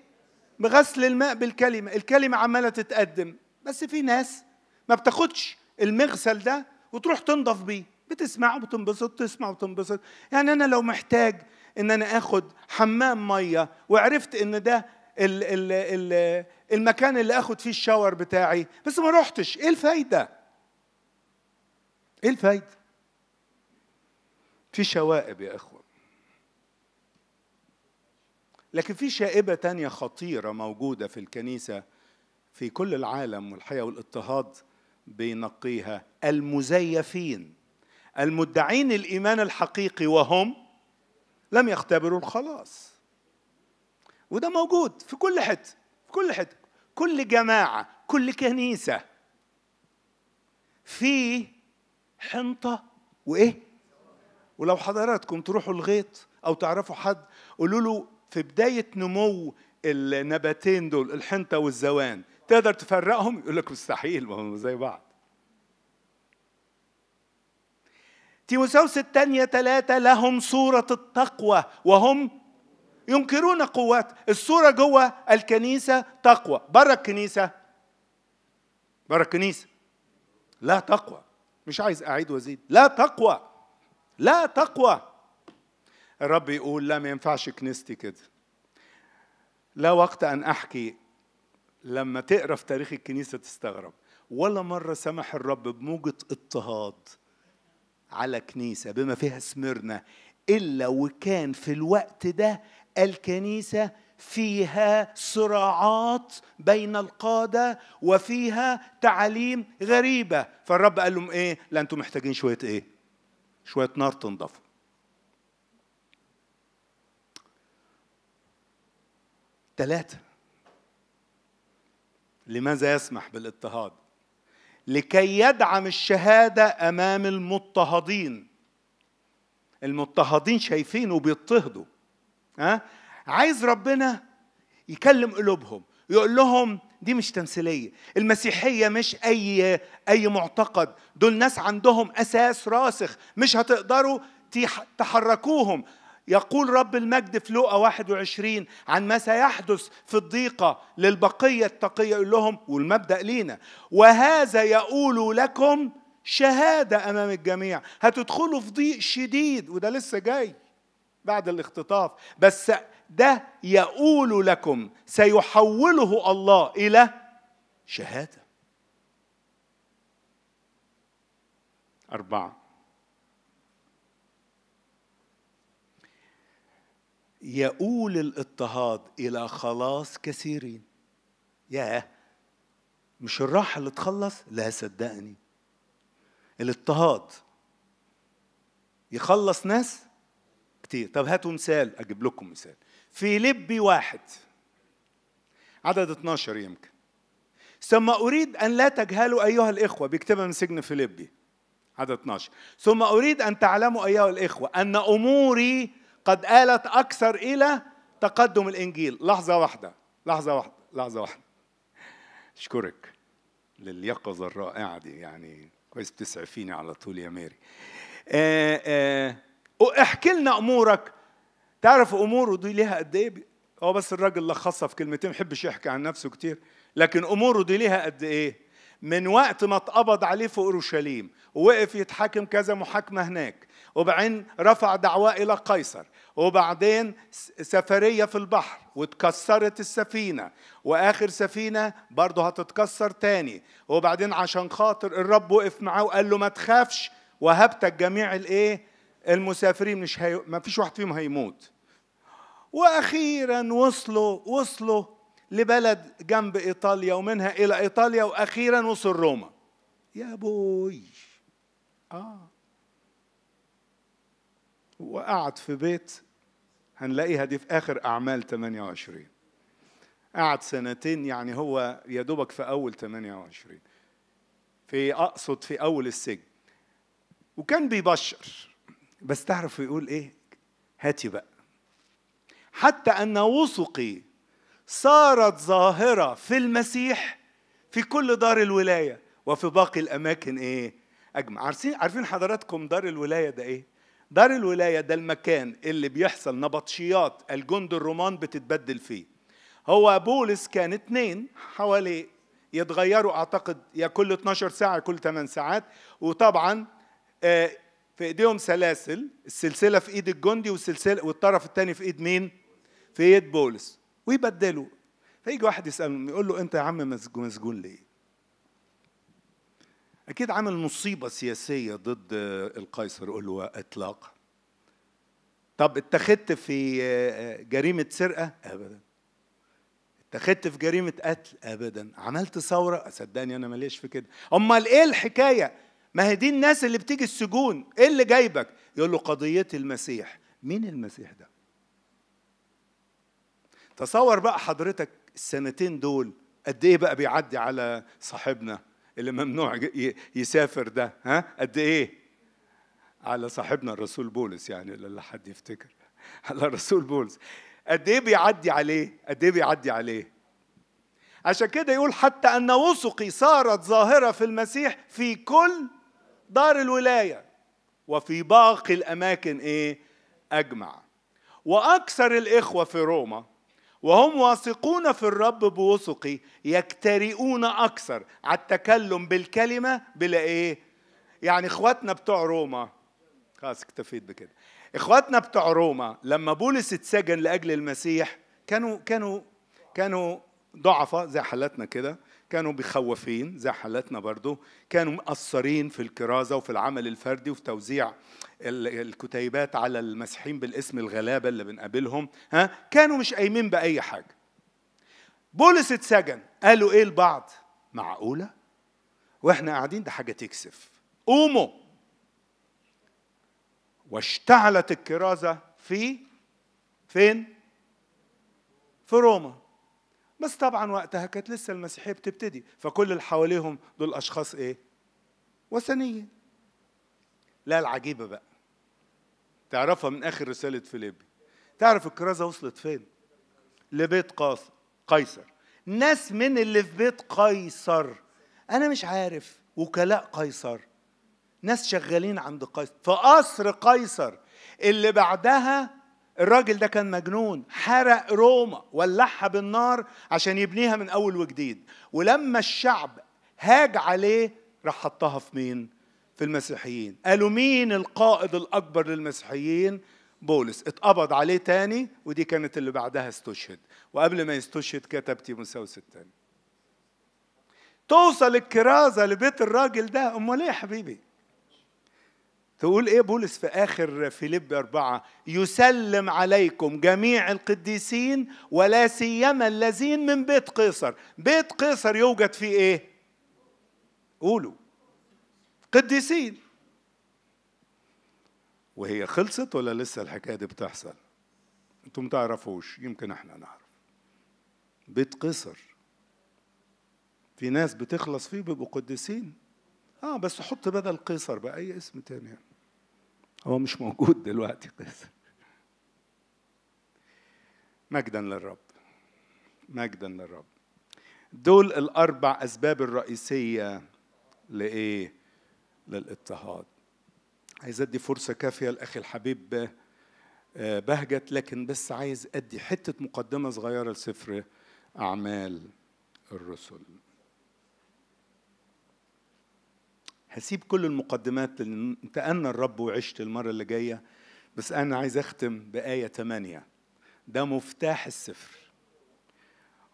بغسل الماء بالكلمه الكلمه عماله تتقدم بس في ناس ما بتاخدش المغسل ده وتروح تنضف بيه بتسمع وبتنبسط، تسمع وتنبسط يعني انا لو محتاج ان انا اخد حمام ميه وعرفت ان ده الـ الـ الـ المكان اللي اخد فيه الشاور بتاعي بس ما روحتش ايه الفايده ايه الفايده في شوائب يا اخوه لكن في شائبة تانية خطيرة موجودة في الكنيسة في كل العالم والحقيقة والاضطهاد بينقيها المزيفين المدعين الإيمان الحقيقي وهم لم يختبروا الخلاص وده موجود في كل حتة في كل حتة كل جماعة كل كنيسة في حنطة وإيه ولو حضراتكم تروحوا الغيط أو تعرفوا حد قولوا له في بدايه نمو النباتين دول الحنطه والزوان تقدر تفرقهم يقول لك مستحيل ما هم زي بعض تيموثاوس الثانية ثلاثة لهم صورة التقوى وهم ينكرون قوات الصورة جوه الكنيسة تقوى بره الكنيسة بره الكنيسة لا تقوى مش عايز أعيد وأزيد لا تقوى لا تقوى الرب يقول لا ما ينفعش كنيستي كده لا وقت أن أحكي لما تقرا في تاريخ الكنيسة تستغرب ولا مرة سمح الرب بموجة اضطهاد على كنيسة بما فيها سميرنا إلا وكان في الوقت ده الكنيسة فيها صراعات بين القادة وفيها تعاليم غريبة فالرب قال لهم إيه؟ لا أنتم محتاجين شوية إيه؟ شوية نار تنضف ثلاثة لماذا يسمح بالاضطهاد؟ لكي يدعم الشهادة أمام المضطهدين المضطهدين شايفين وبيضطهدوا ها؟ عايز ربنا يكلم قلوبهم يقول لهم دي مش تمثيليه المسيحيه مش اي اي معتقد دول ناس عندهم اساس راسخ مش هتقدروا تحركوهم يقول رب المجد في لوقا 21 عن ما سيحدث في الضيقة للبقية التقية يقول لهم والمبدأ لينا وهذا يقول لكم شهادة أمام الجميع هتدخلوا في ضيق شديد وده لسه جاي بعد الاختطاف بس ده يقول لكم سيحوله الله إلى شهادة أربعة يؤول الاضطهاد إلى خلاص كثيرين ياه مش الراحة اللي تخلص لا صدقني الاضطهاد يخلص ناس كتير طب هاتوا مثال أجيب لكم مثال في لبي واحد عدد 12 يمكن ثم أريد أن لا تجهلوا أيها الإخوة بيكتبها من سجن فيليبي عدد 12 ثم أريد أن تعلموا أيها الإخوة أن أموري قد آلت أكثر إلى تقدم الإنجيل لحظة واحدة لحظة واحدة لحظة واحدة أشكرك لليقظة الرائعة دي يعني كويس بتسعفيني على طول يا ماري آآ آه، آه، آآ احكي لنا أمورك تعرف أموره دي ليها قد إيه هو بس الراجل لخصها في كلمتين ما بيحبش يحكي عن نفسه كتير لكن أموره دي ليها قد إيه من وقت ما اتقبض عليه في اورشليم ووقف يتحاكم كذا محاكمه هناك وبعدين رفع دعواه الى قيصر وبعدين سفرية في البحر واتكسرت السفينة وآخر سفينة برضه هتتكسر تاني وبعدين عشان خاطر الرب وقف معاه وقال له ما تخافش وهبتك جميع الايه المسافرين مش هي... ما فيش واحد فيهم هيموت واخيرا وصلوا وصلوا لبلد جنب ايطاليا ومنها الى ايطاليا واخيرا وصل روما يا بوي اه وقعد في بيت هنلاقيها دي في آخر أعمال 28 قعد سنتين يعني هو يا دوبك في أول 28 في أقصد في أول السجن وكان بيبشر بس تعرف يقول إيه هاتي بقى حتى أن وثقي صارت ظاهرة في المسيح في كل دار الولاية وفي باقي الأماكن إيه أجمع عارفين عارفين حضراتكم دار الولاية ده إيه دار الولايه ده المكان اللي بيحصل نبطشيات الجند الرومان بتتبدل فيه هو بولس كان اتنين حوالي يتغيروا اعتقد يا كل 12 ساعه كل 8 ساعات وطبعا آه، في ايديهم سلاسل السلسله في ايد الجندي والسلسله والطرف الثاني في ايد مين في ايد بولس ويبدلوا فيجي واحد يسالهم يقول له انت يا عم مسجون ليه اكيد عامل مصيبه سياسيه ضد القيصر قول له اطلاق طب اتخذت في جريمه سرقه ابدا اتخذت في جريمه قتل ابدا عملت ثوره صدقني انا ماليش في كده امال ايه الحكايه ما هي دي الناس اللي بتيجي السجون ايه اللي جايبك يقول له قضيه المسيح مين المسيح ده تصور بقى حضرتك السنتين دول قد ايه بقى بيعدي على صاحبنا اللي ممنوع يسافر ده ها قد ايه على صاحبنا الرسول بولس يعني اللي حد يفتكر على الرسول بولس قد ايه بيعدي عليه قد ايه بيعدي عليه عشان كده يقول حتى ان وثقي صارت ظاهره في المسيح في كل دار الولايه وفي باقي الاماكن ايه اجمع واكثر الاخوه في روما وهم واثقون في الرب بوثقي يجترئون أكثر على التكلم بالكلمة بلا إيه؟ يعني إخواتنا بتوع روما خلاص اكتفيت بكده إخواتنا بتوع روما لما بولس اتسجن لأجل المسيح كانوا كانوا كانوا ضعفاء زي حالاتنا كده كانوا بخوافين زي حالاتنا برضو كانوا مقصرين في الكرازة وفي العمل الفردي وفي توزيع الكتيبات على المسيحيين بالاسم الغلابه اللي بنقابلهم ها كانوا مش قايمين باي حاجه بولس اتسجن قالوا ايه البعض معقوله واحنا قاعدين ده حاجه تكسف قوموا واشتعلت الكرازه في فين في روما بس طبعا وقتها كانت لسه المسيحيه بتبتدي فكل اللي حواليهم دول اشخاص ايه وثنيين لا العجيبه بقى تعرفها من آخر رسالة فيليبي تعرف الكرازة وصلت فين لبيت قيصر ناس من اللي في بيت قيصر أنا مش عارف وكلاء قيصر ناس شغالين عند قيصر في قصر قيصر اللي بعدها الراجل ده كان مجنون حرق روما ولعها بالنار عشان يبنيها من اول وجديد ولما الشعب هاج عليه راح حطها في مين في المسيحيين قالوا مين القائد الأكبر للمسيحيين بولس اتقبض عليه تاني ودي كانت اللي بعدها استشهد وقبل ما يستشهد كتب تيموساوس التاني توصل الكرازة لبيت الراجل ده أمال إيه يا حبيبي تقول إيه بولس في آخر فيليب أربعة يسلم عليكم جميع القديسين ولا سيما الذين من بيت قيصر بيت قيصر يوجد فيه إيه قولوا قديسين وهي خلصت ولا لسه الحكايه دي بتحصل انتم تعرفوش يمكن احنا نعرف بيت قصر في ناس بتخلص فيه بيبقوا قديسين اه بس حط بدل قيصر بقى اي اسم تاني يعني. هو مش موجود دلوقتي قيصر مجدا للرب مجدا للرب دول الاربع اسباب الرئيسيه لايه للاضطهاد عايز ادي فرصه كافيه لاخي الحبيب آه، بهجت لكن بس عايز ادي حته مقدمه صغيره لسفر اعمال الرسل هسيب كل المقدمات لان انتقلنا الرب وعشت المره اللي جايه بس انا عايز اختم بايه 8 ده مفتاح السفر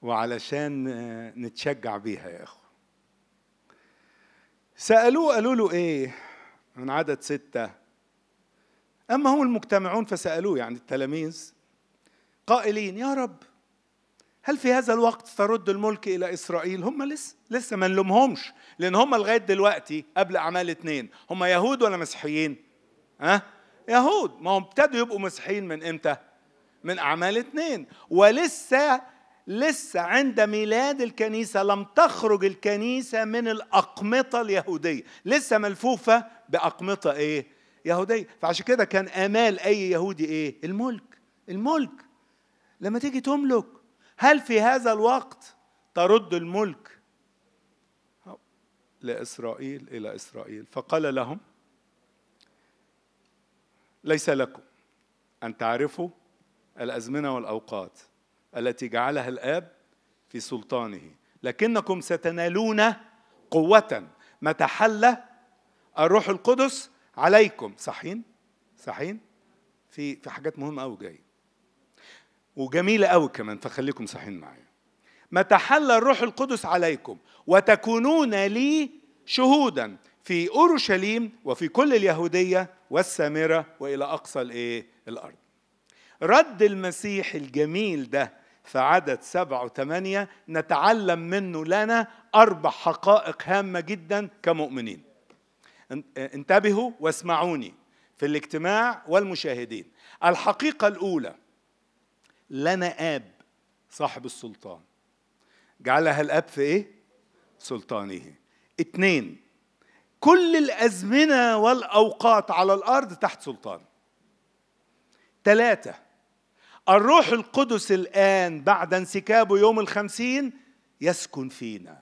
وعلشان آه، نتشجع بيها يا اخو سألوه قالوا له إيه من عدد ستة أما هم المجتمعون فسألوه يعني التلاميذ قائلين يا رب هل في هذا الوقت ترد الملك إلى إسرائيل هم لسه لسه ما نلومهمش لأن هم لغاية دلوقتي قبل أعمال اتنين هم يهود ولا مسيحيين ها يهود ما هم ابتدوا يبقوا مسيحيين من إمتى من أعمال اتنين ولسه لسه عند ميلاد الكنيسة لم تخرج الكنيسة من الأقمطة اليهودية لسه ملفوفة بأقمطة إيه؟ يهودية فعشان كده كان آمال أي يهودي إيه؟ الملك الملك لما تيجي تملك هل في هذا الوقت ترد الملك لإسرائيل إلى إسرائيل فقال لهم ليس لكم أن تعرفوا الأزمنة والأوقات التي جعلها الآب في سلطانه لكنكم ستنالون قوة متى حل الروح القدس عليكم صحين؟ صحين؟ في في حاجات مهمة قوي جاية وجميلة قوي كمان فخليكم صحين معايا متى حل الروح القدس عليكم وتكونون لي شهودا في اورشليم وفي كل اليهوديه والسامره والى اقصى الايه الارض رد المسيح الجميل ده في عدد سبعة وثمانية نتعلم منه لنا أربع حقائق هامة جدا كمؤمنين انتبهوا واسمعوني في الاجتماع والمشاهدين الحقيقة الأولى لنا آب صاحب السلطان جعلها الآب في إيه؟ سلطانه اثنين كل الأزمنة والأوقات على الأرض تحت سلطان ثلاثة الروح القدس الآن بعد انسكابه يوم الخمسين يسكن فينا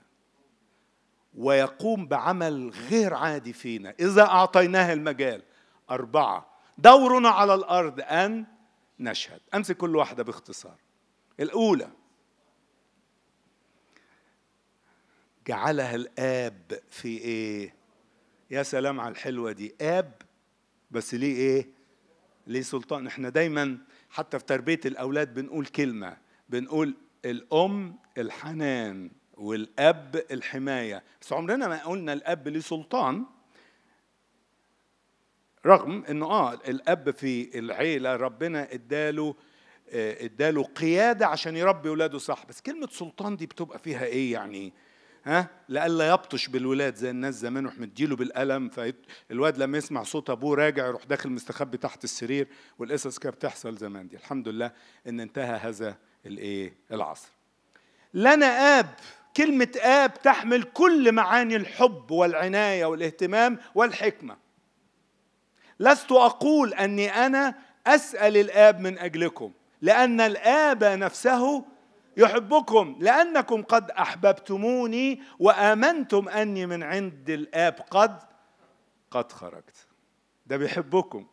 ويقوم بعمل غير عادي فينا إذا أعطيناه المجال أربعة دورنا على الأرض أن نشهد أمسك كل واحدة باختصار الأولى جعلها الآب في إيه يا سلام على الحلوة دي آب بس ليه إيه ليه سلطان احنا دايما حتى في تربية الأولاد بنقول كلمة بنقول الأم الحنان والأب الحماية بس عمرنا ما قلنا الأب ليه سلطان رغم انه اه الاب في العيله ربنا اداله آه، اداله قياده عشان يربي ولاده صح بس كلمه سلطان دي بتبقى فيها ايه يعني ها لئلا يبطش بالولاد زي الناس زمان يروح مديله بالقلم فالواد لما يسمع صوت ابوه راجع يروح داخل مستخبي تحت السرير والقصص كانت بتحصل زمان دي الحمد لله ان انتهى هذا الايه العصر لنا اب كلمة آب تحمل كل معاني الحب والعناية والاهتمام والحكمة. لست أقول أني أنا أسأل الآب من أجلكم، لأن الآب نفسه يحبكم لأنكم قد أحببتموني وآمنتم أني من عند الآب قد قد خرجت ده بيحبكم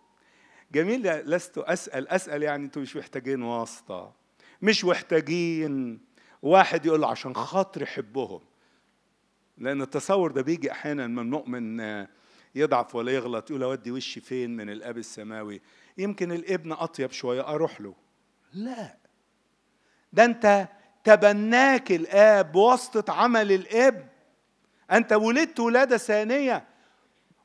جميل لست أسأل أسأل يعني أنتم مش محتاجين واسطة مش محتاجين واحد يقول عشان خاطر يحبهم لأن التصور ده بيجي أحيانا من مؤمن يضعف ولا يغلط يقول أودي وشي فين من الأب السماوي يمكن الابن أطيب شوية أروح له لا ده انت تبناك الاب بواسطه عمل الاب انت ولدت ولاده ثانيه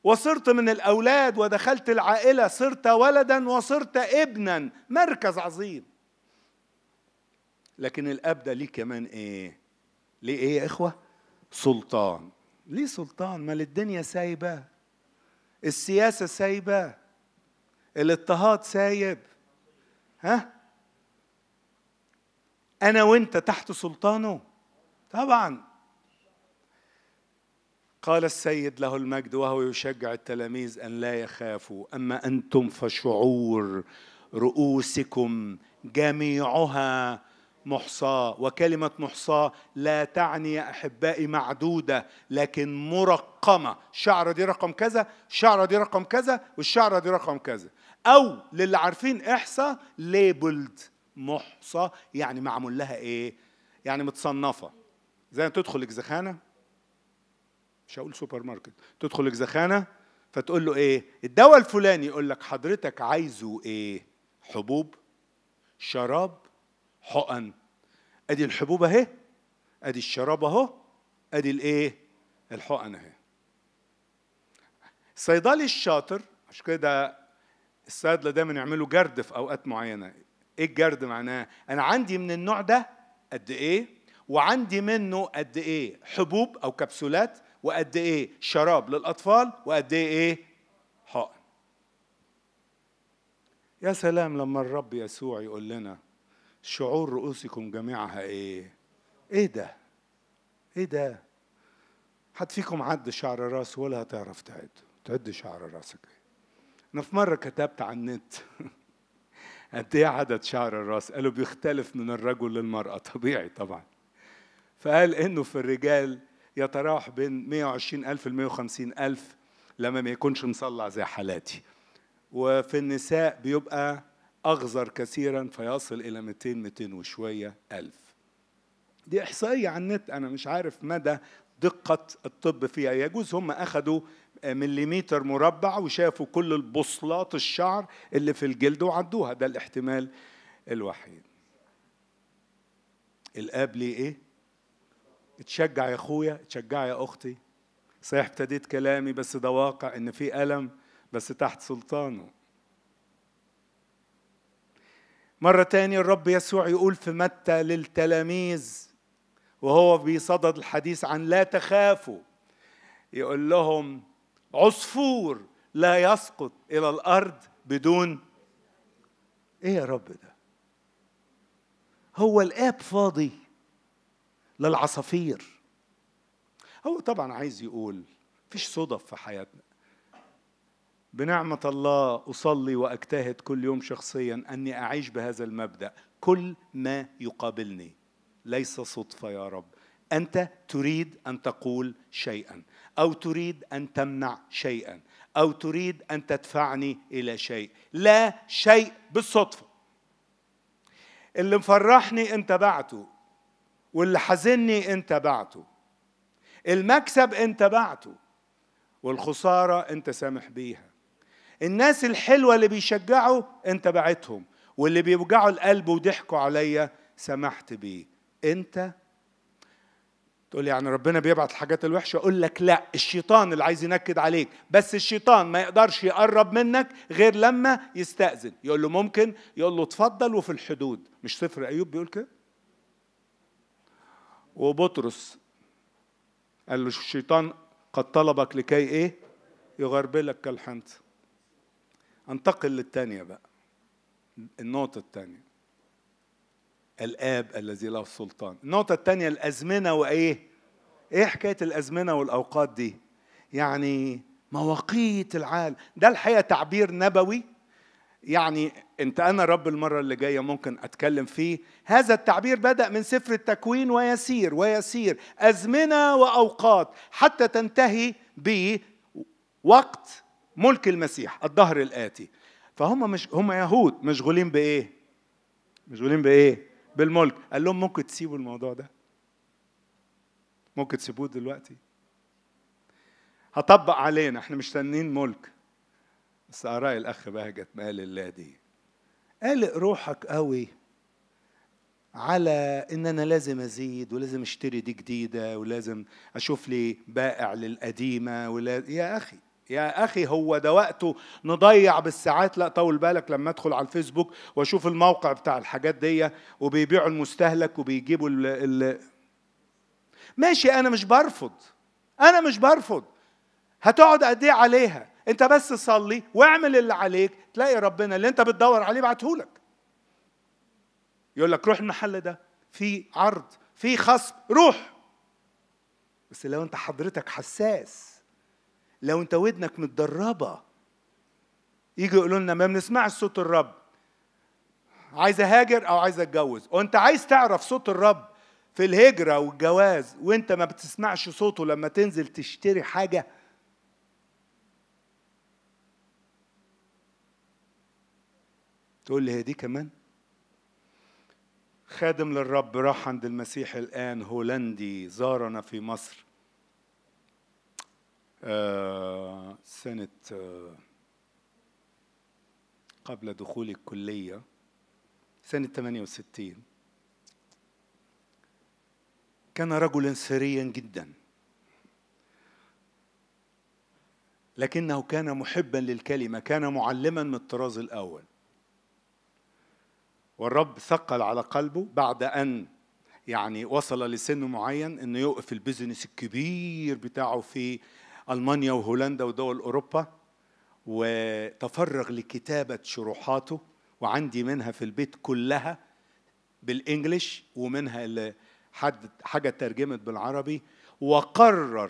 وصرت من الاولاد ودخلت العائله صرت ولدا وصرت ابنا مركز عظيم لكن الاب ده ليه كمان ايه ليه ايه يا اخوه سلطان ليه سلطان ما الدنيا سايبه السياسه سايبه الاضطهاد سايب ها أنا وأنت تحت سلطانه طبعا قال السيد له المجد وهو يشجع التلاميذ أن لا يخافوا أما أنتم فشعور رؤوسكم جميعها محصاة وكلمة محصاة لا تعني يا أحبائي معدودة لكن مرقمة الشعرة دي رقم كذا الشعرة دي رقم كذا والشعرة دي رقم كذا أو للي عارفين إحصاء ليبلد محصى يعني معمول لها ايه يعني متصنفه زي تدخل الزخانه مش هقول سوبر ماركت تدخل الزخانه فتقول له ايه الدواء الفلاني يقول لك حضرتك عايزه ايه حبوب شراب حقن ادي الحبوب اهي ادي الشراب اهو ادي الايه الحقن اهي الصيدلي الشاطر عشان كده الصيادله دايما يعملوا جرد في اوقات معينه ايه الجرد معناه انا عندي من النوع ده قد ايه وعندي منه قد ايه حبوب او كبسولات وقد ايه شراب للاطفال وقد ايه ايه حقن يا سلام لما الرب يسوع يقول لنا شعور رؤوسكم جميعها ايه ايه ده ايه ده حد فيكم عد شعر راسه ولا هتعرف تعد تعد شعر راسك ايه انا في مره كتبت على النت قد ايه عدد شعر الراس قالوا بيختلف من الرجل للمراه طبيعي طبعا فقال انه في الرجال يتراوح بين 120 ألف ل 150 ألف لما ما يكونش مصلع زي حالاتي وفي النساء بيبقى أغزر كثيرا فيصل إلى 200 200 وشوية ألف دي إحصائية على النت أنا مش عارف مدى دقة الطب فيها يجوز هم أخدوا مليمتر مربع وشافوا كل البصلات الشعر اللي في الجلد وعدوها ده الاحتمال الوحيد الاب ليه ايه اتشجع يا اخويا اتشجع يا اختي صحيح ابتديت كلامي بس ده واقع ان في الم بس تحت سلطانه مرة تاني الرب يسوع يقول في متى للتلاميذ وهو بيصدد الحديث عن لا تخافوا يقول لهم عصفور لا يسقط الى الارض بدون ايه يا رب ده هو الاب فاضي للعصافير هو طبعا عايز يقول مفيش صدف في حياتنا بنعمة الله أصلي وأجتهد كل يوم شخصيا أني أعيش بهذا المبدأ كل ما يقابلني ليس صدفة يا رب أنت تريد أن تقول شيئا أو تريد أن تمنع شيئا أو تريد أن تدفعني إلى شيء لا شيء بالصدفة اللي مفرحني أنت بعته واللي حزني أنت بعته المكسب أنت بعته والخسارة أنت سامح بيها الناس الحلوة اللي بيشجعوا أنت بعتهم واللي بيوجعوا القلب وضحكوا عليا سمحت بيه أنت تقول يعني ربنا بيبعت الحاجات الوحشه اقول لك لا الشيطان اللي عايز ينكد عليك بس الشيطان ما يقدرش يقرب منك غير لما يستاذن يقول له ممكن يقول له اتفضل وفي الحدود مش سفر ايوب بيقول كده وبطرس قال له الشيطان قد طلبك لكي ايه يغربلك كالحنت انتقل للثانيه بقى النقطة الثانيه الآب الذي له السلطان النقطة الثانية الأزمنة وإيه؟ إيه حكاية الأزمنة والأوقات دي؟ يعني مواقيت العالم ده الحقيقة تعبير نبوي يعني انت انا رب المره اللي جايه ممكن اتكلم فيه هذا التعبير بدا من سفر التكوين ويسير ويسير ازمنه واوقات حتى تنتهي بوقت ملك المسيح الظهر الاتي فهم مش هم يهود مشغولين بايه مشغولين بايه بالملك قال لهم ممكن تسيبوا الموضوع ده ممكن تسيبوه دلوقتي هطبق علينا احنا مستنيين ملك بس آراء الأخ بهجت مال الله دي قالق روحك قوي على ان انا لازم ازيد ولازم اشتري دي جديده ولازم اشوف لي بائع للقديمه ولا يا اخي يا اخي هو ده وقته نضيع بالساعات لا طول بالك لما ادخل على الفيسبوك واشوف الموقع بتاع الحاجات دي وبيبيعوا المستهلك وبيجيبوا ال ال ماشي انا مش برفض انا مش برفض هتقعد قد ايه عليها انت بس صلي واعمل اللي عليك تلاقي ربنا اللي انت بتدور عليه بعتهولك يقول لك روح المحل ده في عرض في خصم روح بس لو انت حضرتك حساس لو انت ودنك متدربه يجي يقولوا لنا ما بنسمعش صوت الرب عايز اهاجر او عايز اتجوز وانت عايز تعرف صوت الرب في الهجره والجواز وانت ما بتسمعش صوته لما تنزل تشتري حاجه تقول لي هي دي كمان خادم للرب راح عند المسيح الآن هولندي زارنا في مصر آه، سنة آه، قبل دخول الكلية سنة 68 كان رجلا سريا جدا لكنه كان محبا للكلمة كان معلما من الطراز الأول والرب ثقل على قلبه بعد أن يعني وصل لسن معين انه يوقف البزنس الكبير بتاعه في ألمانيا وهولندا ودول أوروبا وتفرغ لكتابة شروحاته وعندي منها في البيت كلها بالانجلش ومنها اللي حد حاجة ترجمت بالعربي وقرر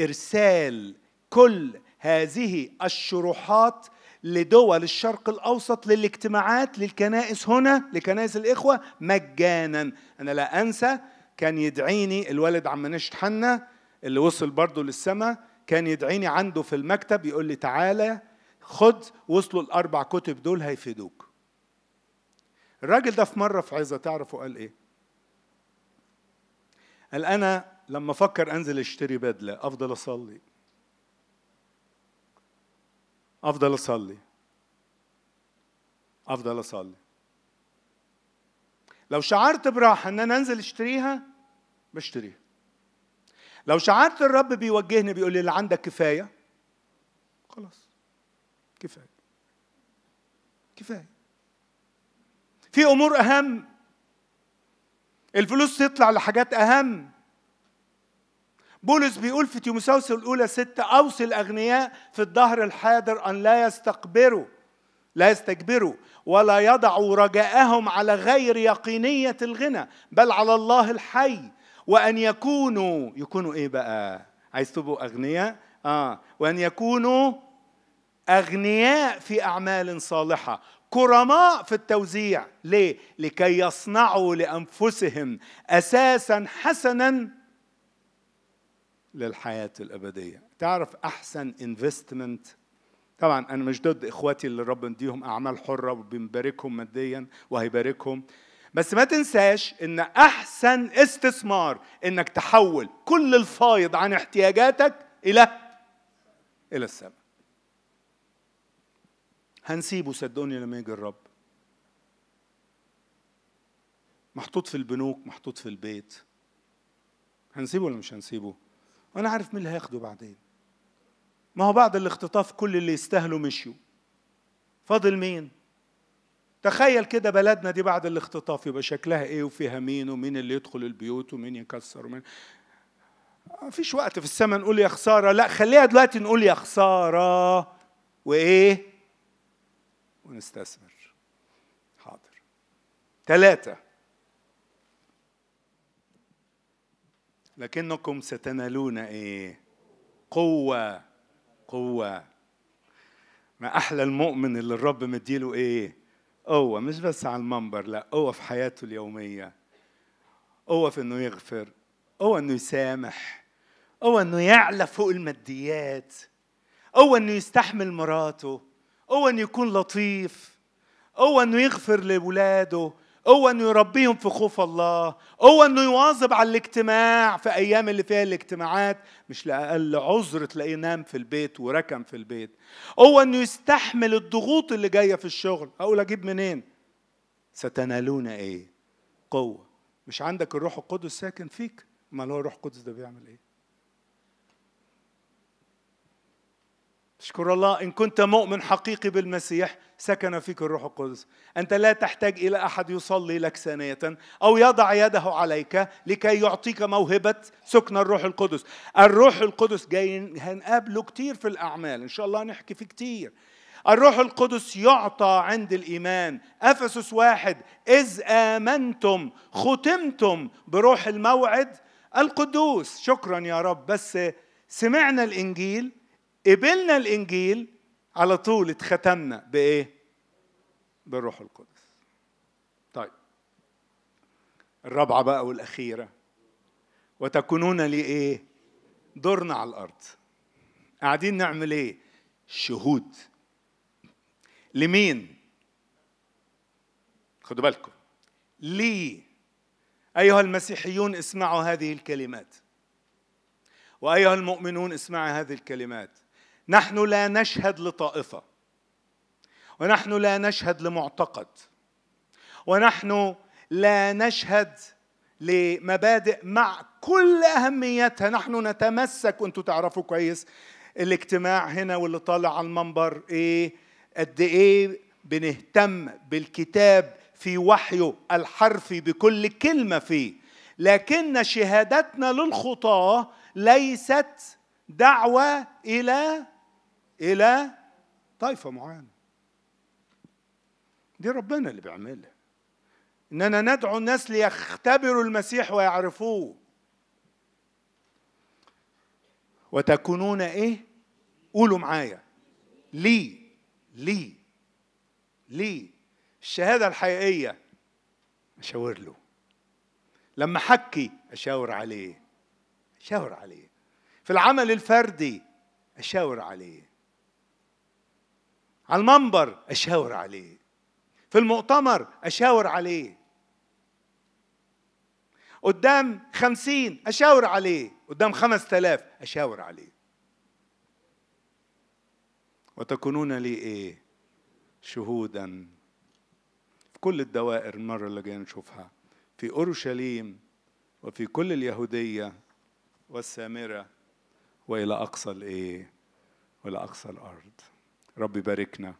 إرسال كل هذه الشروحات لدول الشرق الأوسط للاجتماعات للكنائس هنا لكنائس الإخوة مجانا أنا لا أنسى كان يدعيني الوالد عم نشت حنا اللي وصل برضه للسماء كان يدعيني عنده في المكتب يقول لي تعالى خد وصلوا الأربع كتب دول هيفيدوك الراجل ده في مرة في عزة تعرفوا قال إيه قال أنا لما أفكر أنزل أشتري بدلة أفضل أصلي أفضل أصلي أفضل أصلي لو شعرت براحة إن أنا أنزل أشتريها بشتريها لو شعرت الرب بيوجهني بيقول لي اللي عندك كفايه خلاص كفايه كفايه في امور اهم الفلوس تطلع لحاجات اهم بولس بيقول في تيموساوس الاولى ستة اوصي الاغنياء في الظهر الحاضر ان لا يستقبروا لا يستكبروا ولا يضعوا رجاءهم على غير يقينيه الغنى بل على الله الحي وأن يكونوا يكونوا إيه بقى؟ عايز تبقوا أغنياء؟ آه وأن يكونوا أغنياء في أعمال صالحة كرماء في التوزيع ليه؟ لكي يصنعوا لأنفسهم أساسا حسنا للحياة الأبدية تعرف أحسن انفستمنت طبعا انا مش ضد اخواتي اللي ربنا مديهم اعمال حره وبيباركهم ماديا وهيباركهم بس ما تنساش ان احسن استثمار انك تحول كل الفايض عن احتياجاتك الى الى السماء هنسيبه صدقوني لما يجي الرب محطوط في البنوك محطوط في البيت هنسيبه ولا مش هنسيبه وانا عارف مين اللي هياخده بعدين ما هو بعد الاختطاف كل اللي يستاهلوا مشيوا فاضل مين تخيل كده بلدنا دي بعد الاختطاف يبقى شكلها ايه وفيها مين ومين اللي يدخل البيوت ومين يكسر ومين مفيش وقت في السماء نقول يا خساره لا خليها دلوقتي نقول يا خساره وايه ونستثمر حاضر ثلاثه لكنكم ستنالون ايه قوه قوه ما احلى المؤمن اللي الرب مديله ايه قوة مش بس على المنبر لا قوة في حياته اليومية قوة في إنه يغفر قوة إنه يسامح قوة إنه يعلى فوق الماديات قوة إنه يستحمل مراته قوة إنه يكون لطيف قوة إنه يغفر لولاده هو انه يربيهم في خوف الله هو انه يواظب على الاجتماع في ايام اللي فيها الاجتماعات مش لاقل عذر تلاقيه نام في البيت وركن في البيت هو انه يستحمل الضغوط اللي جايه في الشغل اقول اجيب منين ستنالون ايه قوه مش عندك الروح القدس ساكن فيك امال هو الروح القدس ده بيعمل ايه اشكر الله إن كنت مؤمن حقيقي بالمسيح سكن فيك الروح القدس أنت لا تحتاج إلى أحد يصلي لك ثانية أو يضع يده عليك لكي يعطيك موهبة سكن الروح القدس الروح القدس جاي هنقابله كتير في الأعمال إن شاء الله نحكي فيه كتير الروح القدس يعطى عند الإيمان أفسس واحد إذ آمنتم ختمتم بروح الموعد القدوس شكرا يا رب بس سمعنا الإنجيل قبلنا الانجيل على طول اتختمنا بايه بالروح القدس طيب الرابعه بقى والاخيره وتكونون لي ايه دورنا على الارض قاعدين نعمل ايه شهود لمين خدوا بالكم لي ايها المسيحيون اسمعوا هذه الكلمات وايها المؤمنون اسمعوا هذه الكلمات نحن لا نشهد لطائفه ونحن لا نشهد لمعتقد ونحن لا نشهد لمبادئ مع كل اهميتها نحن نتمسك أنتوا تعرفوا كويس الاجتماع هنا واللي طالع على المنبر ايه قد ايه بنهتم بالكتاب في وحيه الحرفي بكل كلمه فيه لكن شهادتنا للخطاه ليست دعوه الى الى طائفه معينه دي ربنا اللي بيعملها اننا ندعو الناس ليختبروا المسيح ويعرفوه وتكونون ايه قولوا معايا لي لي لي الشهاده الحقيقيه اشاور له لما حكي اشاور عليه اشاور عليه في العمل الفردي اشاور عليه على المنبر أشاور عليه في المؤتمر أشاور عليه قدام خمسين أشاور عليه قدام خمس تلاف أشاور عليه وتكونون لي إيه شهودا في كل الدوائر المرة اللي جاي نشوفها في أورشليم وفي كل اليهودية والسامرة وإلى أقصى الإيه وإلى أقصى الأرض رب يباركنا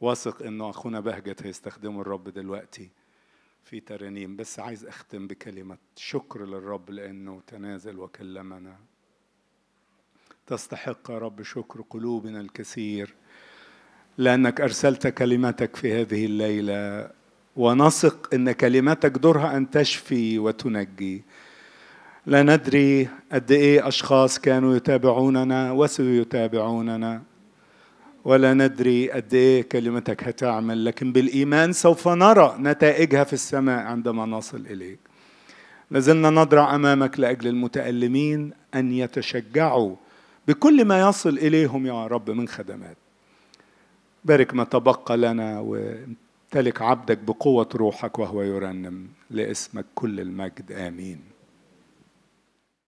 واثق ان اخونا بهجت هيستخدمه الرب دلوقتي في ترانيم بس عايز اختم بكلمه شكر للرب لانه تنازل وكلمنا تستحق يا رب شكر قلوبنا الكثير لانك ارسلت كلمتك في هذه الليله ونثق ان كلمتك دورها ان تشفي وتنجي لا ندري قد ايه اشخاص كانوا يتابعوننا وسيتابعوننا ولا ندري قد ايه كلمتك هتعمل لكن بالايمان سوف نرى نتائجها في السماء عندما نصل اليك لازلنا نضرع امامك لاجل المتالمين ان يتشجعوا بكل ما يصل اليهم يا رب من خدمات بارك ما تبقى لنا وامتلك عبدك بقوه روحك وهو يرنم لاسمك كل المجد امين